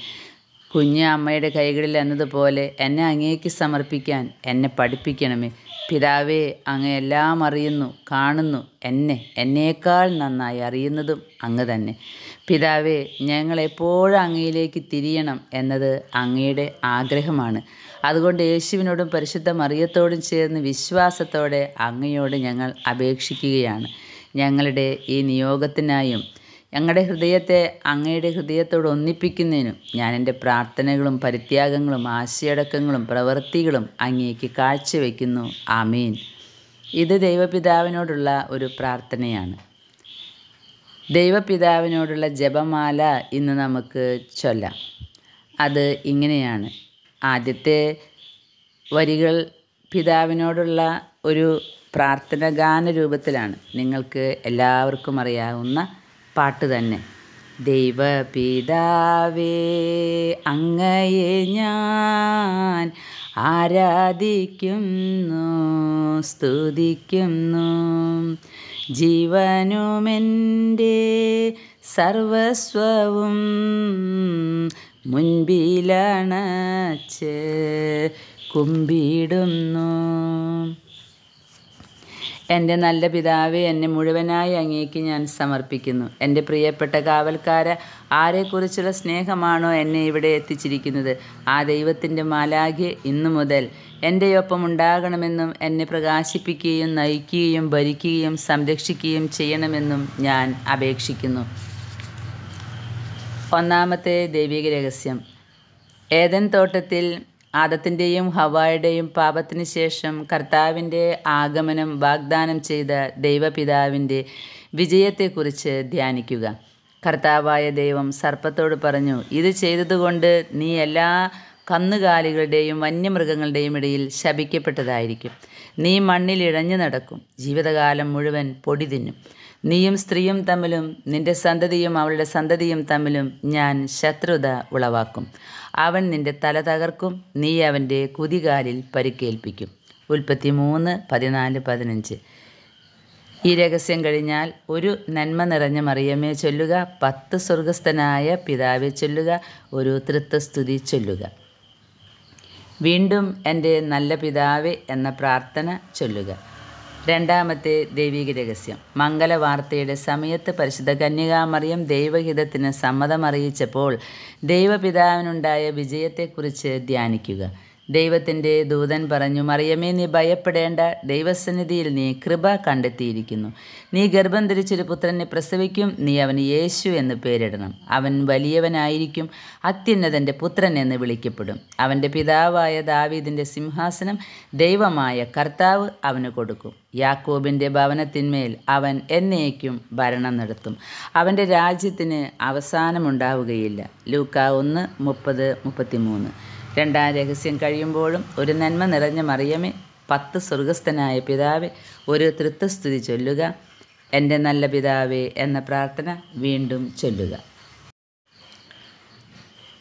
കുഞ്ഞ് അമ്മയുടെ കൈകളിൽ എന്നതുപോലെ എന്നെ അങ്ങേക്ക് സമർപ്പിക്കാൻ എന്നെ പഠിപ്പിക്കണമേ പിതാവേ അങ്ങ് എല്ലാം അറിയുന്നു കാണുന്നു എന്നെ എന്നേക്കാൾ നന്നായി അറിയുന്നതും അങ്ങ് തന്നെ പിതാവേ ഞങ്ങൾ എപ്പോഴും അങ്ങയിലേക്ക് തിരിയണം എന്നത് അങ്ങയുടെ ആഗ്രഹമാണ് അതുകൊണ്ട് യേശുവിനോടും പരിശുദ്ധ മറിയത്തോടും ചേർന്ന് വിശ്വാസത്തോടെ അങ്ങയോട് ഞങ്ങൾ അപേക്ഷിക്കുകയാണ് ഞങ്ങളുടെ ഈ നിയോഗത്തിനായും ഞങ്ങളുടെ ഹൃദയത്തെ അങ്ങയുടെ ഹൃദയത്തോട് ഒന്നിപ്പിക്കുന്നതിനും ഞാൻ എൻ്റെ പ്രാർത്ഥനകളും പരിത്യാഗങ്ങളും ആശയടക്കങ്ങളും പ്രവൃത്തികളും അങ്ങേക്ക് കാഴ്ചവെക്കുന്നു ആമീൻ ഇത് ദൈവപിതാവിനോടുള്ള ഒരു പ്രാർത്ഥനയാണ് ദൈവപിതാവിനോടുള്ള ജപമാല ഇന്ന് നമുക്ക് ചൊല്ലാം അത് ഇങ്ങനെയാണ് ആദ്യത്തെ വരികൾ പിതാവിനോടുള്ള ഒരു പ്രാർത്ഥന ഗാന രൂപത്തിലാണ് നിങ്ങൾക്ക് എല്ലാവർക്കും അറിയാവുന്ന പാട്ട് തന്നെ ദൈവപിതാവേ അങ്ങയെ ഞാൻ ആരാധിക്കുന്നു സ്തുതിക്കുന്നു ജീവനുമെൻ്റെ സർവസ്വവും മുൻപിലണച്ച് കുമ്പിടുന്നു എൻ്റെ നല്ല പിതാവെ എന്നെ മുഴുവനായി അങ്ങേക്ക് ഞാൻ സമർപ്പിക്കുന്നു എൻ്റെ പ്രിയപ്പെട്ട കാവൽക്കാര ആരെക്കുറിച്ചുള്ള സ്നേഹമാണോ എന്നെ ഇവിടെ എത്തിച്ചിരിക്കുന്നത് ആ ദൈവത്തിൻ്റെ മാലാഖ്യ ഇന്നു മുതൽ എൻ്റെയൊപ്പം ഉണ്ടാകണമെന്നും എന്നെ പ്രകാശിപ്പിക്കുകയും നയിക്കുകയും ഭരിക്കുകയും സംരക്ഷിക്കുകയും ചെയ്യണമെന്നും ഞാൻ അപേക്ഷിക്കുന്നു ഒന്നാമത്തെ ദൈവിക രഹസ്യം ഏതൻ തോട്ടത്തിൽ ആദത്തിൻ്റെയും ഹവായുടെയും പാപത്തിന് ശേഷം കർത്താവിൻ്റെ ആഗമനം വാഗ്ദാനം ചെയ്ത ദൈവപിതാവിൻ്റെ വിജയത്തെക്കുറിച്ച് ധ്യാനിക്കുക കർത്താവായ ദൈവം സർപ്പത്തോട് പറഞ്ഞു ഇത് ചെയ്തതുകൊണ്ട് നീ എല്ലാ കന്നുകാലികളുടെയും വന്യമൃഗങ്ങളുടെയും ഇടയിൽ ശപിക്കപ്പെട്ടതായിരിക്കും നീ മണ്ണിൽ ഇഴഞ്ഞു നടക്കും ജീവിതകാലം മുഴുവൻ പൊടി തിന്നും നീയും സ്ത്രീയും തമ്മിലും നിന്റെ സന്തതിയും അവളുടെ സന്തതിയും തമ്മിലും ഞാൻ ശത്രുത ഉളവാക്കും അവൻ നിന്റെ തല തകർക്കും നീ അവൻ്റെ കുതികാലിൽ പരിക്കേൽപ്പിക്കും ഉൽപ്പത്തി മൂന്ന് പതിനാല് പതിനഞ്ച് ഈ രഹസ്യം കഴിഞ്ഞാൽ ഒരു നന്മ നിറഞ്ഞ മറിയമ്മയെ ചൊല്ലുക പത്ത് സ്വർഗസ്ഥനായ പിതാവെ ചൊല്ലുക ഒരു തൃത്വസ്തുതി ചൊല്ലുക വീണ്ടും എൻ്റെ നല്ല പിതാവെ എന്ന പ്രാർത്ഥന ചൊല്ലുക രണ്ടാമത്തെ ദൈവിക രഹസ്യം മംഗലവാർത്തയുടെ സമയത്ത് പരിശുദ്ധ കന്യകാമറിയം ദൈവഹിതത്തിന് സമ്മതമറിയിച്ചപ്പോൾ ദൈവപിതാവിനുണ്ടായ വിജയത്തെക്കുറിച്ച് ധ്യാനിക്കുക ദൈവത്തിൻ്റെ ദൂതൻ പറഞ്ഞു മറിയമേ നീ ഭയപ്പെടേണ്ട ദൈവസന്നിധിയിൽ നീ കൃപ കണ്ടെത്തിയിരിക്കുന്നു നീ ഗർഭം ധരിച്ചൊരു പുത്രനെ പ്രസവിക്കും നീ അവന് യേശു എന്ന് പേരിടണം അവൻ വലിയവനായിരിക്കും അത്യുന്നതൻ്റെ പുത്രൻ എന്ന് വിളിക്കപ്പെടും അവൻ്റെ പിതാവായ ദാവീദിൻ്റെ സിംഹാസനം ദൈവമായ കർത്താവ് അവന് കൊടുക്കും യാക്കോബിൻ്റെ ഭവനത്തിന്മേൽ അവൻ എന്നേക്കും ഭരണം നടത്തും അവൻ്റെ രാജ്യത്തിന് അവസാനമുണ്ടാവുകയില്ല ലൂക്ക ഒന്ന് മുപ്പത് മുപ്പത്തിമൂന്ന് രണ്ടാം രഹസ്യം കഴിയുമ്പോഴും ഒരു നന്മ നിറഞ്ഞ മറിയമേ പത്ത് സ്വർഗസ്ഥനായ പിതാവെ ഒരു തൃത്വസ്തുതി ചൊല്ലുക എൻ്റെ നല്ല പിതാവേ എന്ന പ്രാർത്ഥന വീണ്ടും ചൊല്ലുക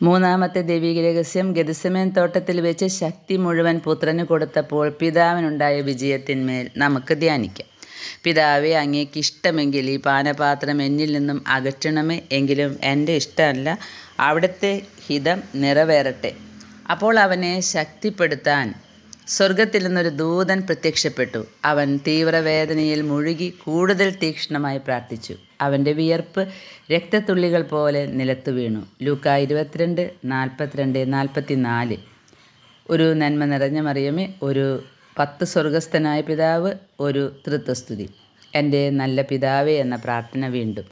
മൂന്നാമത്തെ ദൈവിക രഹസ്യം ഗതിസമയൻ തോട്ടത്തിൽ വെച്ച് ശക്തി മുഴുവൻ പുത്രന് കൊടുത്തപ്പോൾ പിതാവിനുണ്ടായ വിജയത്തിന്മേൽ നമുക്ക് ധ്യാനിക്കാം പിതാവെ അങ്ങേക്ക് ഇഷ്ടമെങ്കിൽ ഈ പാനപാത്രം എന്നിൽ നിന്നും അകറ്റണമേ എങ്കിലും എൻ്റെ ഇഷ്ടമല്ല അവിടുത്തെ ഹിതം നിറവേറട്ടെ അപ്പോൾ അവനെ ശക്തിപ്പെടുത്താൻ സ്വർഗത്തിൽ നിന്നൊരു ദൂതൻ പ്രത്യക്ഷപ്പെട്ടു അവൻ തീവ്രവേദനയിൽ മുഴുകി കൂടുതൽ തീക്ഷ്ണമായി പ്രാർത്ഥിച്ചു അവൻ്റെ വിയർപ്പ് രക്തത്തുള്ളികൾ പോലെ നിലത്തു വീണു ലൂക്ക ഇരുപത്തിരണ്ട് നാൽപ്പത്തിരണ്ട് നാല് ഒരു നന്മ നിറഞ്ഞ മറിയമേ ഒരു പത്ത് സ്വർഗസ്ഥനായ പിതാവ് ഒരു തൃത്വസ്തുതി എൻ്റെ നല്ല പിതാവേ എന്ന പ്രാർത്ഥന വീണ്ടും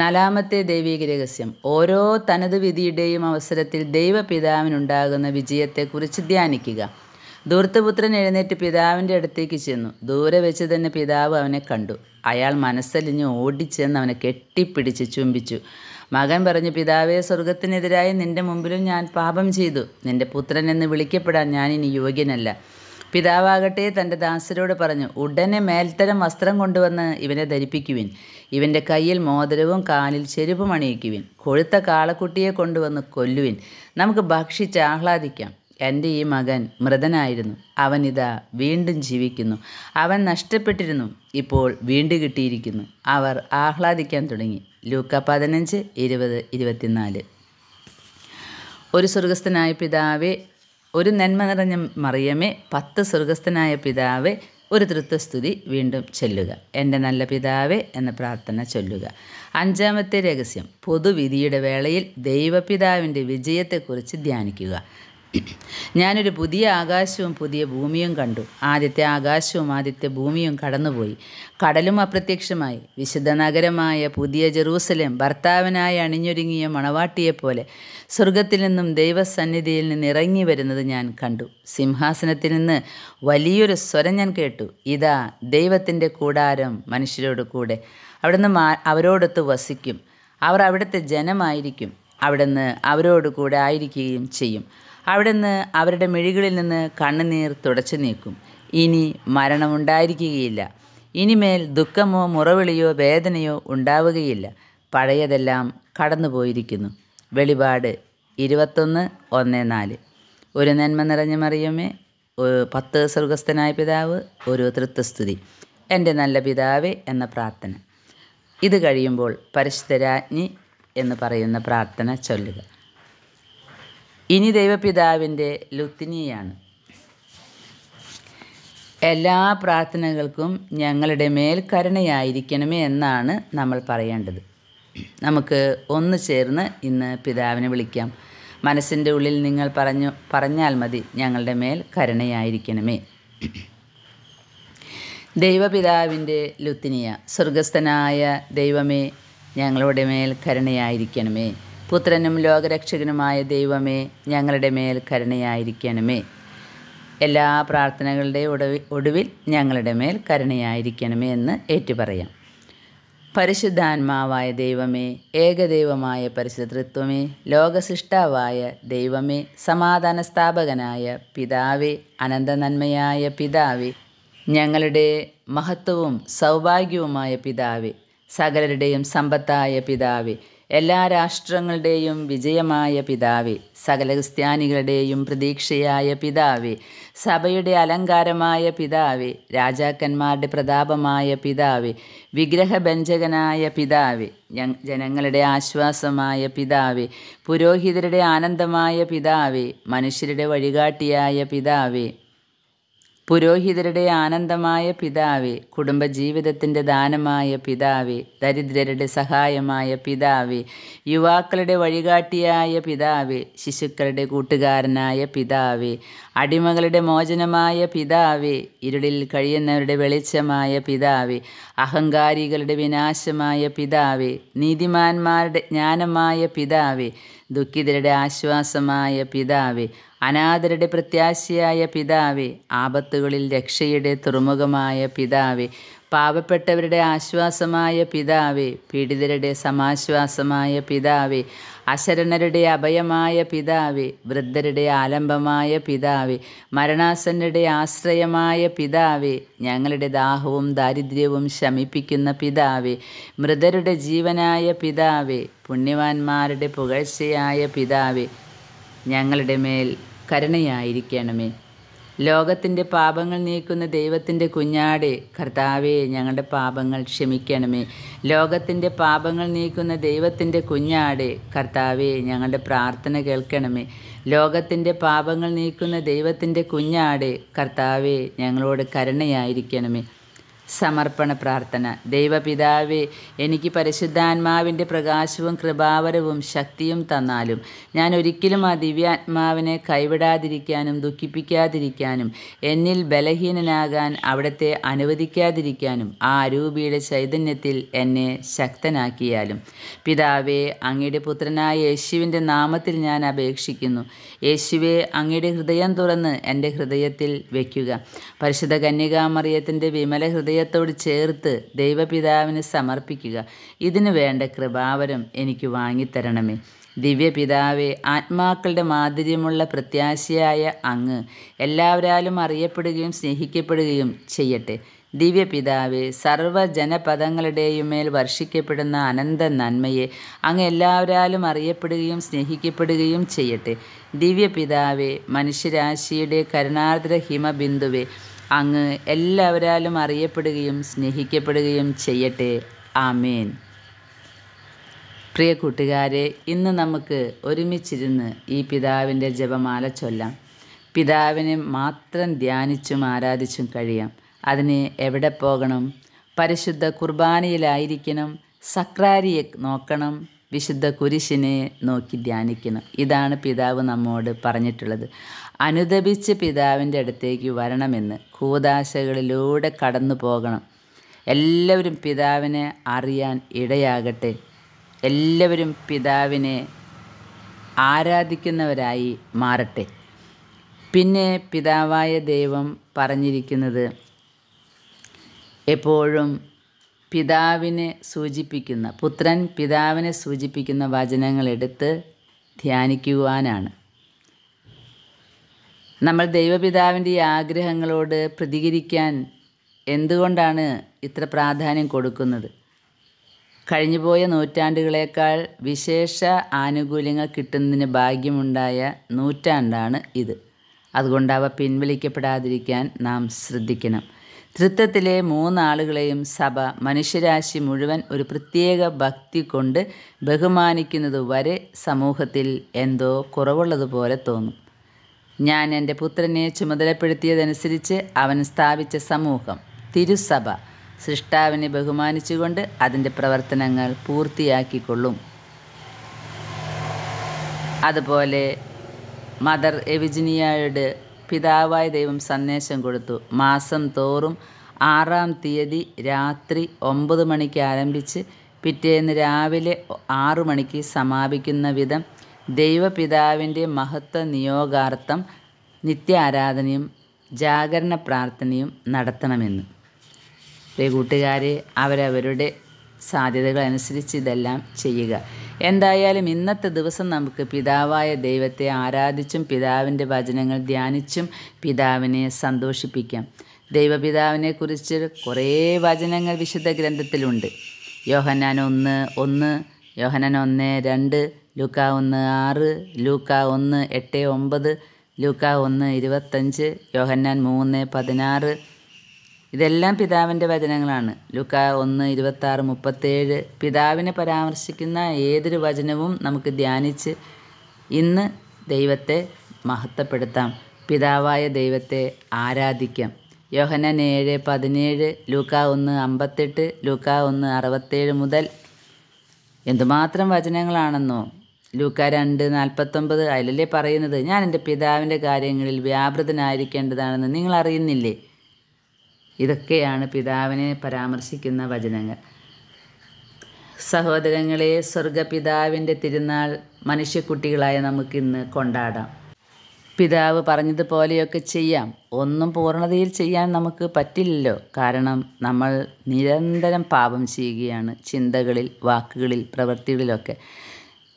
നാലാമത്തെ ദൈവിക രഹസ്യം ഓരോ തനത് വിധിയുടെയും അവസരത്തിൽ ദൈവപിതാവിനുണ്ടാകുന്ന വിജയത്തെക്കുറിച്ച് ധ്യാനിക്കുക ദൂർത്തപുത്രൻ എഴുന്നേറ്റ് പിതാവിൻ്റെ അടുത്തേക്ക് ചെന്നു ദൂരെ വെച്ച് തന്നെ പിതാവ് അവനെ കണ്ടു അയാൾ മനസ്സലിഞ്ഞ് ഓടിച്ചെന്ന് അവനെ കെട്ടിപ്പിടിച്ച് ചുംബിച്ചു മകൻ പറഞ്ഞു പിതാവേ സ്വർഗത്തിനെതിരായി നിന്റെ മുമ്പിലും ഞാൻ പാപം ചെയ്തു നിന്റെ പുത്രൻ എന്ന് വിളിക്കപ്പെടാൻ ഞാൻ ഇനി യോഗ്യനല്ല പിതാവാകട്ടെ തൻ്റെ ദാസരോട് പറഞ്ഞു ഉടനെ മേൽത്തരം വസ്ത്രം കൊണ്ടുവന്ന് ഇവനെ ധരിപ്പിക്കുവിൻ ഇവൻ്റെ കയ്യിൽ മോതിരവും കാലിൽ ചെരുപ്പും അണിയിക്കുവിൻ കൊഴുത്ത കാളക്കുട്ടിയെ കൊണ്ടുവന്ന് കൊല്ലുവിൻ നമുക്ക് ഭക്ഷിച്ച് ആഹ്ലാദിക്കാം എൻ്റെ ഈ മകൻ മൃതനായിരുന്നു അവനിതാ വീണ്ടും ജീവിക്കുന്നു അവൻ നഷ്ടപ്പെട്ടിരുന്നു ഇപ്പോൾ വീണ്ടും കിട്ടിയിരിക്കുന്നു അവർ ആഹ്ലാദിക്കാൻ തുടങ്ങി ലൂക്ക പതിനഞ്ച് ഇരുപത് ഇരുപത്തിനാല് ഒരു സ്വർഗസ്ഥനായ പിതാവെ ഒരു നന്മ നിറഞ്ഞ മറിയമേ പത്ത് സ്വർഗസ്ഥനായ പിതാവേ ഒരു തൃത്വസ്തുതി വീണ്ടും ചൊല്ലുക എൻ്റെ നല്ല പിതാവേ എന്ന പ്രാർത്ഥന ചൊല്ലുക അഞ്ചാമത്തെ രഹസ്യം പൊതുവിധിയുടെ വേളയിൽ ദൈവപിതാവിൻ്റെ വിജയത്തെക്കുറിച്ച് ധ്യാനിക്കുക ഞാനൊരു പുതിയ ആകാശവും പുതിയ ഭൂമിയും കണ്ടു ആദ്യത്തെ ആകാശവും ആദ്യത്തെ ഭൂമിയും കടന്നുപോയി കടലും അപ്രത്യക്ഷമായി വിശുദ്ധ നഗരമായ പുതിയ ജെറൂസലേം ഭർത്താവിനായി അണിഞ്ഞൊരുങ്ങിയ മണവാട്ടിയെപ്പോലെ സ്വർഗത്തിൽ നിന്നും ദൈവസന്നിധിയിൽ നിന്ന് ഇറങ്ങി വരുന്നത് ഞാൻ കണ്ടു സിംഹാസനത്തിൽ നിന്ന് വലിയൊരു സ്വരം ഞാൻ കേട്ടു ഇതാ ദൈവത്തിൻ്റെ കൂടാരം മനുഷ്യരോട് കൂടെ അവിടുന്ന് അവരോടൊത്ത് വസിക്കും അവർ അവിടുത്തെ ജനമായിരിക്കും അവിടുന്ന് അവരോട് കൂടെ ആയിരിക്കുകയും ചെയ്യും നിന്ന് അവരുടെ മിഴികളിൽ നിന്ന് കണ്ണുനീർ തുടച്ചു നീക്കും ഇനി മരണമുണ്ടായിരിക്കുകയില്ല ഇനിമേൽ ദുഃഖമോ മുറവിളിയോ വേദനയോ ഉണ്ടാവുകയില്ല പഴയതെല്ലാം കടന്നുപോയിരിക്കുന്നു വെളിപാട് ഇരുപത്തൊന്ന് ഒന്ന് നാല് ഒരു നന്മ നിറഞ്ഞ മറിയമ്മേ പത്ത് സ്വർഗസ്ഥനായ പിതാവ് ഒരു തൃത്വസ്തുതി എൻ്റെ നല്ല പിതാവേ എന്ന പ്രാർത്ഥന ഇത് കഴിയുമ്പോൾ പരിശുദ്ധരാജ്ഞി എന്ന് പറയുന്ന പ്രാർത്ഥന ചൊല്ലുക ഇനി ദൈവപിതാവിൻ്റെ ലുത്തിനിയാണ് എല്ലാ പ്രാർത്ഥനകൾക്കും ഞങ്ങളുടെ മേൽ കരുണയായിരിക്കണമേ എന്നാണ് നമ്മൾ പറയേണ്ടത് നമുക്ക് ഒന്ന് ചേർന്ന് ഇന്ന് പിതാവിനെ വിളിക്കാം മനസ്സിൻ്റെ ഉള്ളിൽ നിങ്ങൾ പറഞ്ഞു പറഞ്ഞാൽ മതി ഞങ്ങളുടെ മേൽ കരുണയായിരിക്കണമേ ദൈവപിതാവിൻ്റെ ലുത്തിനിയ സ്വർഗസ്ഥനായ ദൈവമേ ഞങ്ങളുടെ മേൽ കരുണയായിരിക്കണമേ പുത്രനും ലോകരക്ഷകനുമായ ദൈവമേ ഞങ്ങളുടെ മേൽ കരുണയായിരിക്കണമേ എല്ലാ പ്രാർത്ഥനകളുടെ ഒടുവിൽ ഞങ്ങളുടെ മേൽ കരുണയായിരിക്കണമേ എന്ന് ഏറ്റുപറയാം പരിശുദ്ധാത്മാവായ ദൈവമേ ഏകദൈവമായ പരിശുദ്ധ ലോകസൃഷ്ടാവായ ദൈവമേ സമാധാന സ്ഥാപകനായ പിതാവേ അനന്തനന്മയായ പിതാവേ ഞങ്ങളുടെ മഹത്വവും സൗഭാഗ്യവുമായ പിതാവേ സകലരുടെയും സമ്പത്തായ പിതാവേ എല്ലാ രാഷ്ട്രങ്ങളുടെയും വിജയമായ പിതാവേ സകല ക്രിസ്ത്യാനികളുടെയും പ്രതീക്ഷയായ പിതാവേ സഭയുടെ അലങ്കാരമായ പിതാവേ രാജാക്കന്മാരുടെ പ്രതാപമായ പിതാവേ വിഗ്രഹഭഞ്ജകനായ പിതാവേ ജനങ്ങളുടെ ആശ്വാസമായ പിതാവേ പുരോഹിതരുടെ ആനന്ദമായ പിതാവേ മനുഷ്യരുടെ വഴികാട്ടിയായ പിതാവേ പുരോഹിതരുടെ ആനന്ദമായ പിതാവേ കുടുംബജീവിതത്തിൻ്റെ ദാനമായ പിതാവേ ദരിദ്രരുടെ സഹായമായ പിതാവേ യുവാക്കളുടെ വഴികാട്ടിയായ പിതാവേ ശിശുക്കളുടെ കൂട്ടുകാരനായ പിതാവേ അടിമകളുടെ മോചനമായ പിതാവേ ഇരുളിൽ കഴിയുന്നവരുടെ വെളിച്ചമായ പിതാവേ അഹങ്കാരികളുടെ വിനാശമായ പിതാവേ നീതിമാന്മാരുടെ ജ്ഞാനമായ പിതാവേ ദുഃഖിതരുടെ ആശ്വാസമായ പിതാവേ അനാഥരുടെ പ്രത്യാശയായ പിതാവേ ആപത്തുകളിൽ രക്ഷയുടെ തുറമുഖമായ പിതാവേ പാവപ്പെട്ടവരുടെ ആശ്വാസമായ പിതാവേ പീഡിതരുടെ സമാശ്വാസമായ പിതാവേ അശരണരുടെ അഭയമായ പിതാവേ വൃദ്ധരുടെ ആലംബമായ പിതാവേ മരണാസന്നരുടെ ആശ്രയമായ പിതാവേ ഞങ്ങളുടെ ദാഹവും ദാരിദ്ര്യവും ശമിപ്പിക്കുന്ന പിതാവേ മൃതരുടെ ജീവനായ പിതാവേ പുണ്യവാന്മാരുടെ പുകഴ്ചയായ പിതാവേ ഞങ്ങളുടെ മേൽ കരുണയായിരിക്കണമേ ലോകത്തിൻ്റെ പാപങ്ങൾ നീക്കുന്ന ദൈവത്തിൻ്റെ കുഞ്ഞാടെ കർത്താവെ ഞങ്ങളുടെ പാപങ്ങൾ ക്ഷമിക്കണമേ ലോകത്തിൻ്റെ പാപങ്ങൾ നീക്കുന്ന ദൈവത്തിൻ്റെ കുഞ്ഞാടെ കർത്താവെ ഞങ്ങളുടെ പ്രാർത്ഥന കേൾക്കണമേ ലോകത്തിൻ്റെ പാപങ്ങൾ നീക്കുന്ന ദൈവത്തിൻ്റെ കുഞ്ഞാടെ കർത്താവെ ഞങ്ങളോട് കരുണയായിരിക്കണമേ സമർപ്പണ പ്രാർത്ഥന ദൈവപിതാവെ എനിക്ക് പരിശുദ്ധാത്മാവിൻ്റെ പ്രകാശവും കൃപാവരവും ശക്തിയും തന്നാലും ഞാൻ ഒരിക്കലും ആ ദിവ്യാത്മാവിനെ കൈവിടാതിരിക്കാനും ദുഃഖിപ്പിക്കാതിരിക്കാനും എന്നിൽ ബലഹീനനാകാൻ അവിടത്തെ അനുവദിക്കാതിരിക്കാനും ആ അരൂപിയുടെ ചൈതന്യത്തിൽ എന്നെ ശക്തനാക്കിയാലും പിതാവെ അങ്ങയുടെ പുത്രനായ യേശുവിൻ്റെ നാമത്തിൽ ഞാൻ അപേക്ഷിക്കുന്നു യേശുവെ അങ്ങയുടെ ഹൃദയം തുറന്ന് എൻ്റെ ഹൃദയത്തിൽ വയ്ക്കുക പരിശുദ്ധ കന്യകാമറിയത്തിൻ്റെ വിമല ഹൃദയ ഹൃദയത്തോട് ചേർത്ത് ദൈവപിതാവിന് സമർപ്പിക്കുക ഇതിനു വേണ്ട കൃപാവരം എനിക്ക് വാങ്ങിത്തരണമേ ദിവ്യപിതാവെ ആത്മാക്കളുടെ മാധുര്യമുള്ള പ്രത്യാശയായ അങ്ങ് എല്ലാവരാലും അറിയപ്പെടുകയും സ്നേഹിക്കപ്പെടുകയും ചെയ്യട്ടെ ദിവ്യപിതാവെ സർവ്വജനപദങ്ങളുടെയും മേൽ വർഷിക്കപ്പെടുന്ന അനന്ത നന്മയെ അങ്ങ് എല്ലാവരാലും അറിയപ്പെടുകയും സ്നേഹിക്കപ്പെടുകയും ചെയ്യട്ടെ ദിവ്യപിതാവെ മനുഷ്യരാശിയുടെ കരുണാർദ്ര ഹിമബിന്ദുവെ അങ്ങ് എല്ലാവരാലും അറിയപ്പെടുകയും സ്നേഹിക്കപ്പെടുകയും ചെയ്യട്ടെ ആമേൻ പ്രിയ കൂട്ടുകാരെ ഇന്ന് നമുക്ക് ഒരുമിച്ചിരുന്ന് ഈ പിതാവിൻ്റെ ജപമാല ചൊല്ലാം പിതാവിനെ മാത്രം ധ്യാനിച്ചും ആരാധിച്ചും കഴിയാം അതിന് എവിടെ പോകണം പരിശുദ്ധ കുർബാനയിലായിരിക്കണം സക്രാരിയെ നോക്കണം വിശുദ്ധ കുരിശിനെ നോക്കി ധ്യാനിക്കണം ഇതാണ് പിതാവ് നമ്മോട് പറഞ്ഞിട്ടുള്ളത് അനുദപിച്ച് പിതാവിൻ്റെ അടുത്തേക്ക് വരണമെന്ന് കൂതാശകളിലൂടെ കടന്നു പോകണം എല്ലാവരും പിതാവിനെ അറിയാൻ ഇടയാകട്ടെ എല്ലാവരും പിതാവിനെ ആരാധിക്കുന്നവരായി മാറട്ടെ പിന്നെ പിതാവായ ദൈവം പറഞ്ഞിരിക്കുന്നത് എപ്പോഴും പിതാവിനെ സൂചിപ്പിക്കുന്ന പുത്രൻ പിതാവിനെ സൂചിപ്പിക്കുന്ന വചനങ്ങളെടുത്ത് ധ്യാനിക്കുവാനാണ് നമ്മൾ ദൈവപിതാവിൻ്റെ ആഗ്രഹങ്ങളോട് പ്രതികരിക്കാൻ എന്തുകൊണ്ടാണ് ഇത്ര പ്രാധാന്യം കൊടുക്കുന്നത് കഴിഞ്ഞുപോയ നൂറ്റാണ്ടുകളേക്കാൾ വിശേഷ ആനുകൂല്യങ്ങൾ കിട്ടുന്നതിന് ഭാഗ്യമുണ്ടായ നൂറ്റാണ്ടാണ് ഇത് അതുകൊണ്ട് അവ പിൻവലിക്കപ്പെടാതിരിക്കാൻ നാം ശ്രദ്ധിക്കണം തൃത്വത്തിലെ മൂന്നാളുകളെയും സഭ മനുഷ്യരാശി മുഴുവൻ ഒരു പ്രത്യേക ഭക്തി കൊണ്ട് ബഹുമാനിക്കുന്നത് വരെ സമൂഹത്തിൽ എന്തോ കുറവുള്ളതുപോലെ തോന്നും ഞാൻ എൻ്റെ പുത്രനെ ചുമതലപ്പെടുത്തിയതനുസരിച്ച് അവൻ സ്ഥാപിച്ച സമൂഹം തിരുസഭ സൃഷ്ടാവിനെ ബഹുമാനിച്ചുകൊണ്ട് അതിൻ്റെ പ്രവർത്തനങ്ങൾ പൂർത്തിയാക്കിക്കൊള്ളും അതുപോലെ മദർ എവിജിനിയയുടെ പിതാവായ ദൈവം സന്ദേശം കൊടുത്തു മാസം തോറും ആറാം തീയതി രാത്രി ഒമ്പത് മണിക്ക് ആരംഭിച്ച് പിറ്റേന്ന് രാവിലെ ആറു മണിക്ക് സമാപിക്കുന്ന വിധം ദൈവപിതാവിൻ്റെ മഹത്വ നിയോഗാർത്ഥം നിത്യ ആരാധനയും ജാഗരണ പ്രാർത്ഥനയും നടത്തണമെന്ന് കൂട്ടുകാരെ അവരവരുടെ സാധ്യതകൾ അനുസരിച്ച് ഇതെല്ലാം ചെയ്യുക എന്തായാലും ഇന്നത്തെ ദിവസം നമുക്ക് പിതാവായ ദൈവത്തെ ആരാധിച്ചും പിതാവിൻ്റെ വചനങ്ങൾ ധ്യാനിച്ചും പിതാവിനെ സന്തോഷിപ്പിക്കാം ദൈവപിതാവിനെക്കുറിച്ച് കുറേ വചനങ്ങൾ വിശുദ്ധ ഗ്രന്ഥത്തിലുണ്ട് യോഹനാൻ ഒന്ന് ഒന്ന് യോഹനാൻ ഒന്ന് രണ്ട് ലൂക്ക ഒന്ന് ആറ് ലൂക്ക ഒന്ന് എട്ട് ഒമ്പത് ലൂക്ക ഒന്ന് ഇരുപത്തഞ്ച് യോഹന്നാൻ മൂന്ന് പതിനാറ് ഇതെല്ലാം പിതാവിൻ്റെ വചനങ്ങളാണ് ലൂക്ക ഒന്ന് ഇരുപത്താറ് മുപ്പത്തേഴ് പിതാവിനെ പരാമർശിക്കുന്ന ഏതൊരു വചനവും നമുക്ക് ധ്യാനിച്ച് ഇന്ന് ദൈവത്തെ മഹത്വപ്പെടുത്താം പിതാവായ ദൈവത്തെ ആരാധിക്കാം യോഹനൻ ഏഴ് പതിനേഴ് ലൂക്ക ഒന്ന് അമ്പത്തെട്ട് ലൂക്ക ഒന്ന് അറുപത്തേഴ് മുതൽ എന്തുമാത്രം വചനങ്ങളാണെന്നോ ലൂക്ക രണ്ട് നാൽപ്പത്തൊമ്പത് അതിലല്ലേ പറയുന്നത് ഞാൻ എൻ്റെ പിതാവിൻ്റെ കാര്യങ്ങളിൽ വ്യാപൃതനായിരിക്കേണ്ടതാണെന്ന് നിങ്ങൾ അറിയുന്നില്ലേ ഇതൊക്കെയാണ് പിതാവിനെ പരാമർശിക്കുന്ന വചനങ്ങൾ സഹോദരങ്ങളെ സ്വർഗപിതാവിൻ്റെ തിരുനാൾ മനുഷ്യക്കുട്ടികളായ നമുക്കിന്ന് കൊണ്ടാടാം പിതാവ് പറഞ്ഞതുപോലെയൊക്കെ ചെയ്യാം ഒന്നും പൂർണ്ണതയിൽ ചെയ്യാൻ നമുക്ക് പറ്റില്ലല്ലോ കാരണം നമ്മൾ നിരന്തരം പാപം ചെയ്യുകയാണ് ചിന്തകളിൽ വാക്കുകളിൽ പ്രവൃത്തികളിലൊക്കെ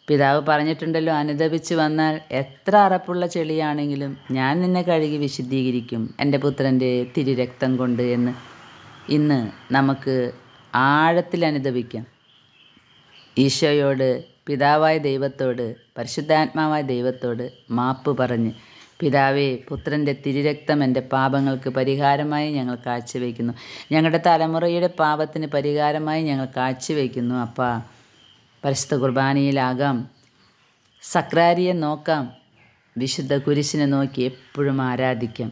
പിതാവ് പറഞ്ഞിട്ടുണ്ടല്ലോ അനുദപിച്ച് വന്നാൽ എത്ര അറപ്പുള്ള ചെളിയാണെങ്കിലും ഞാൻ നിന്നെ കഴുകി വിശുദ്ധീകരിക്കും എൻ്റെ പുത്രൻ്റെ തിരുരക്തം കൊണ്ട് എന്ന് ഇന്ന് നമുക്ക് ആഴത്തിൽ അനുദപിക്കാം ഈശോയോട് പിതാവായ ദൈവത്തോട് പരിശുദ്ധാത്മാവായ ദൈവത്തോട് മാപ്പ് പറഞ്ഞ് പിതാവേ പുത്രൻ്റെ തിരുരക്തം എൻ്റെ പാപങ്ങൾക്ക് പരിഹാരമായി ഞങ്ങൾ കാഴ്ചവെക്കുന്നു ഞങ്ങളുടെ തലമുറയുടെ പാപത്തിന് പരിഹാരമായി ഞങ്ങൾ കാഴ്ചവെക്കുന്നു അപ്പാ പരിശുദ്ധ കുർബാനയിലാകാം സക്രാരിയെ നോക്കാം വിശുദ്ധ കുരിശിനെ നോക്കി എപ്പോഴും ആരാധിക്കാം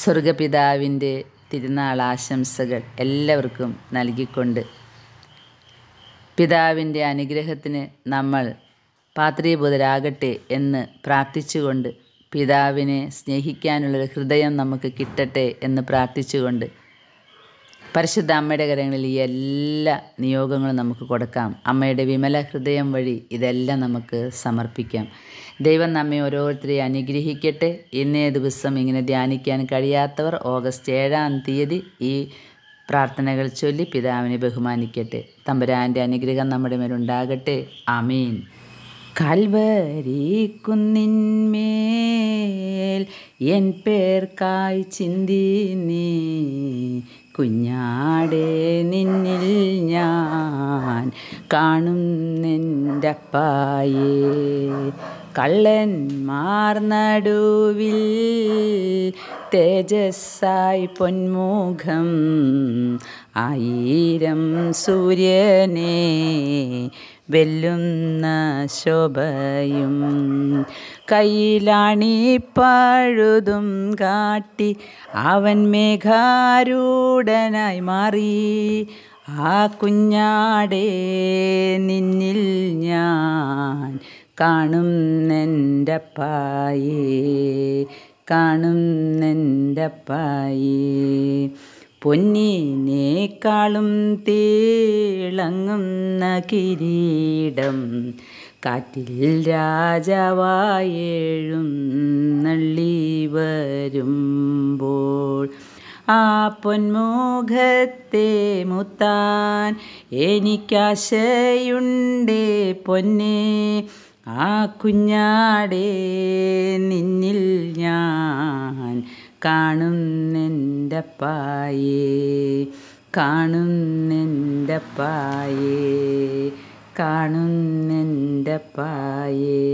സ്വർഗപിതാവിൻ്റെ തിരുനാൾ ആശംസകൾ എല്ലാവർക്കും നൽകിക്കൊണ്ട് പിതാവിൻ്റെ അനുഗ്രഹത്തിന് നമ്മൾ പാത്രീഭൂതരാകട്ടെ എന്ന് പ്രാർത്ഥിച്ചുകൊണ്ട് പിതാവിനെ സ്നേഹിക്കാനുള്ളൊരു ഹൃദയം നമുക്ക് കിട്ടട്ടെ എന്ന് പ്രാർത്ഥിച്ചുകൊണ്ട് പരിശുദ്ധ അമ്മയുടെ കരങ്ങളിൽ ഈ എല്ലാ നിയോഗങ്ങളും നമുക്ക് കൊടുക്കാം അമ്മയുടെ വിമല ഹൃദയം വഴി ഇതെല്ലാം നമുക്ക് സമർപ്പിക്കാം ദൈവം നമ്മെ ഓരോരുത്തരെയും അനുഗ്രഹിക്കട്ടെ ഇന്നേ ദിവസം ഇങ്ങനെ ധ്യാനിക്കാൻ കഴിയാത്തവർ ഓഗസ്റ്റ് ഏഴാം തീയതി ഈ പ്രാർത്ഥനകൾ ചൊല്ലി പിതാവിനെ ബഹുമാനിക്കട്ടെ തമ്പുരാൻ്റെ അനുഗ്രഹം നമ്മുടെ മേലുണ്ടാകട്ടെ അമീൻ കൽവരി കുന്നിന്മേൽ എൻ പേർക്കായി ചിന്തി നീ കുഞ്ഞാടെ നിന്നിൽ ഞാൻ കാണും നിൻ്റപ്പായേ കള്ളൻ മാർന്നടുവിൽ തേജസ്സായി പൊന്മുഖം ആയിരം സൂര്യനെ വെല്ലുന്ന ശോഭയും കയ്യിലാണി പഴുതും കാട്ടി അവൻ മേഘാരൂഢനായി മാറി ആ കുഞ്ഞാടേ നിന്നിൽ ഞാൻ കാണും എൻ്റെ പായേ കാണും എൻ്റെ പായേ പൊന്നിനേക്കാളും തേളങ്ങുന്ന കിരീടം കാറ്റിൽ രാജാവായേഴും നള്ളി വരുമ്പോൾ ആ പൊന്മോഖത്തെ മുത്താൻ എനിക്കാശയുണ്ടേ പൊന്നെ ആ കുഞ്ഞാടേ നിന്നിൽ ഞാൻ കാണുന്നെൻ്റെ പായേ കാണുന്നെൻ്റെ പായേ കാണുന്നെൻ്റെ പായേ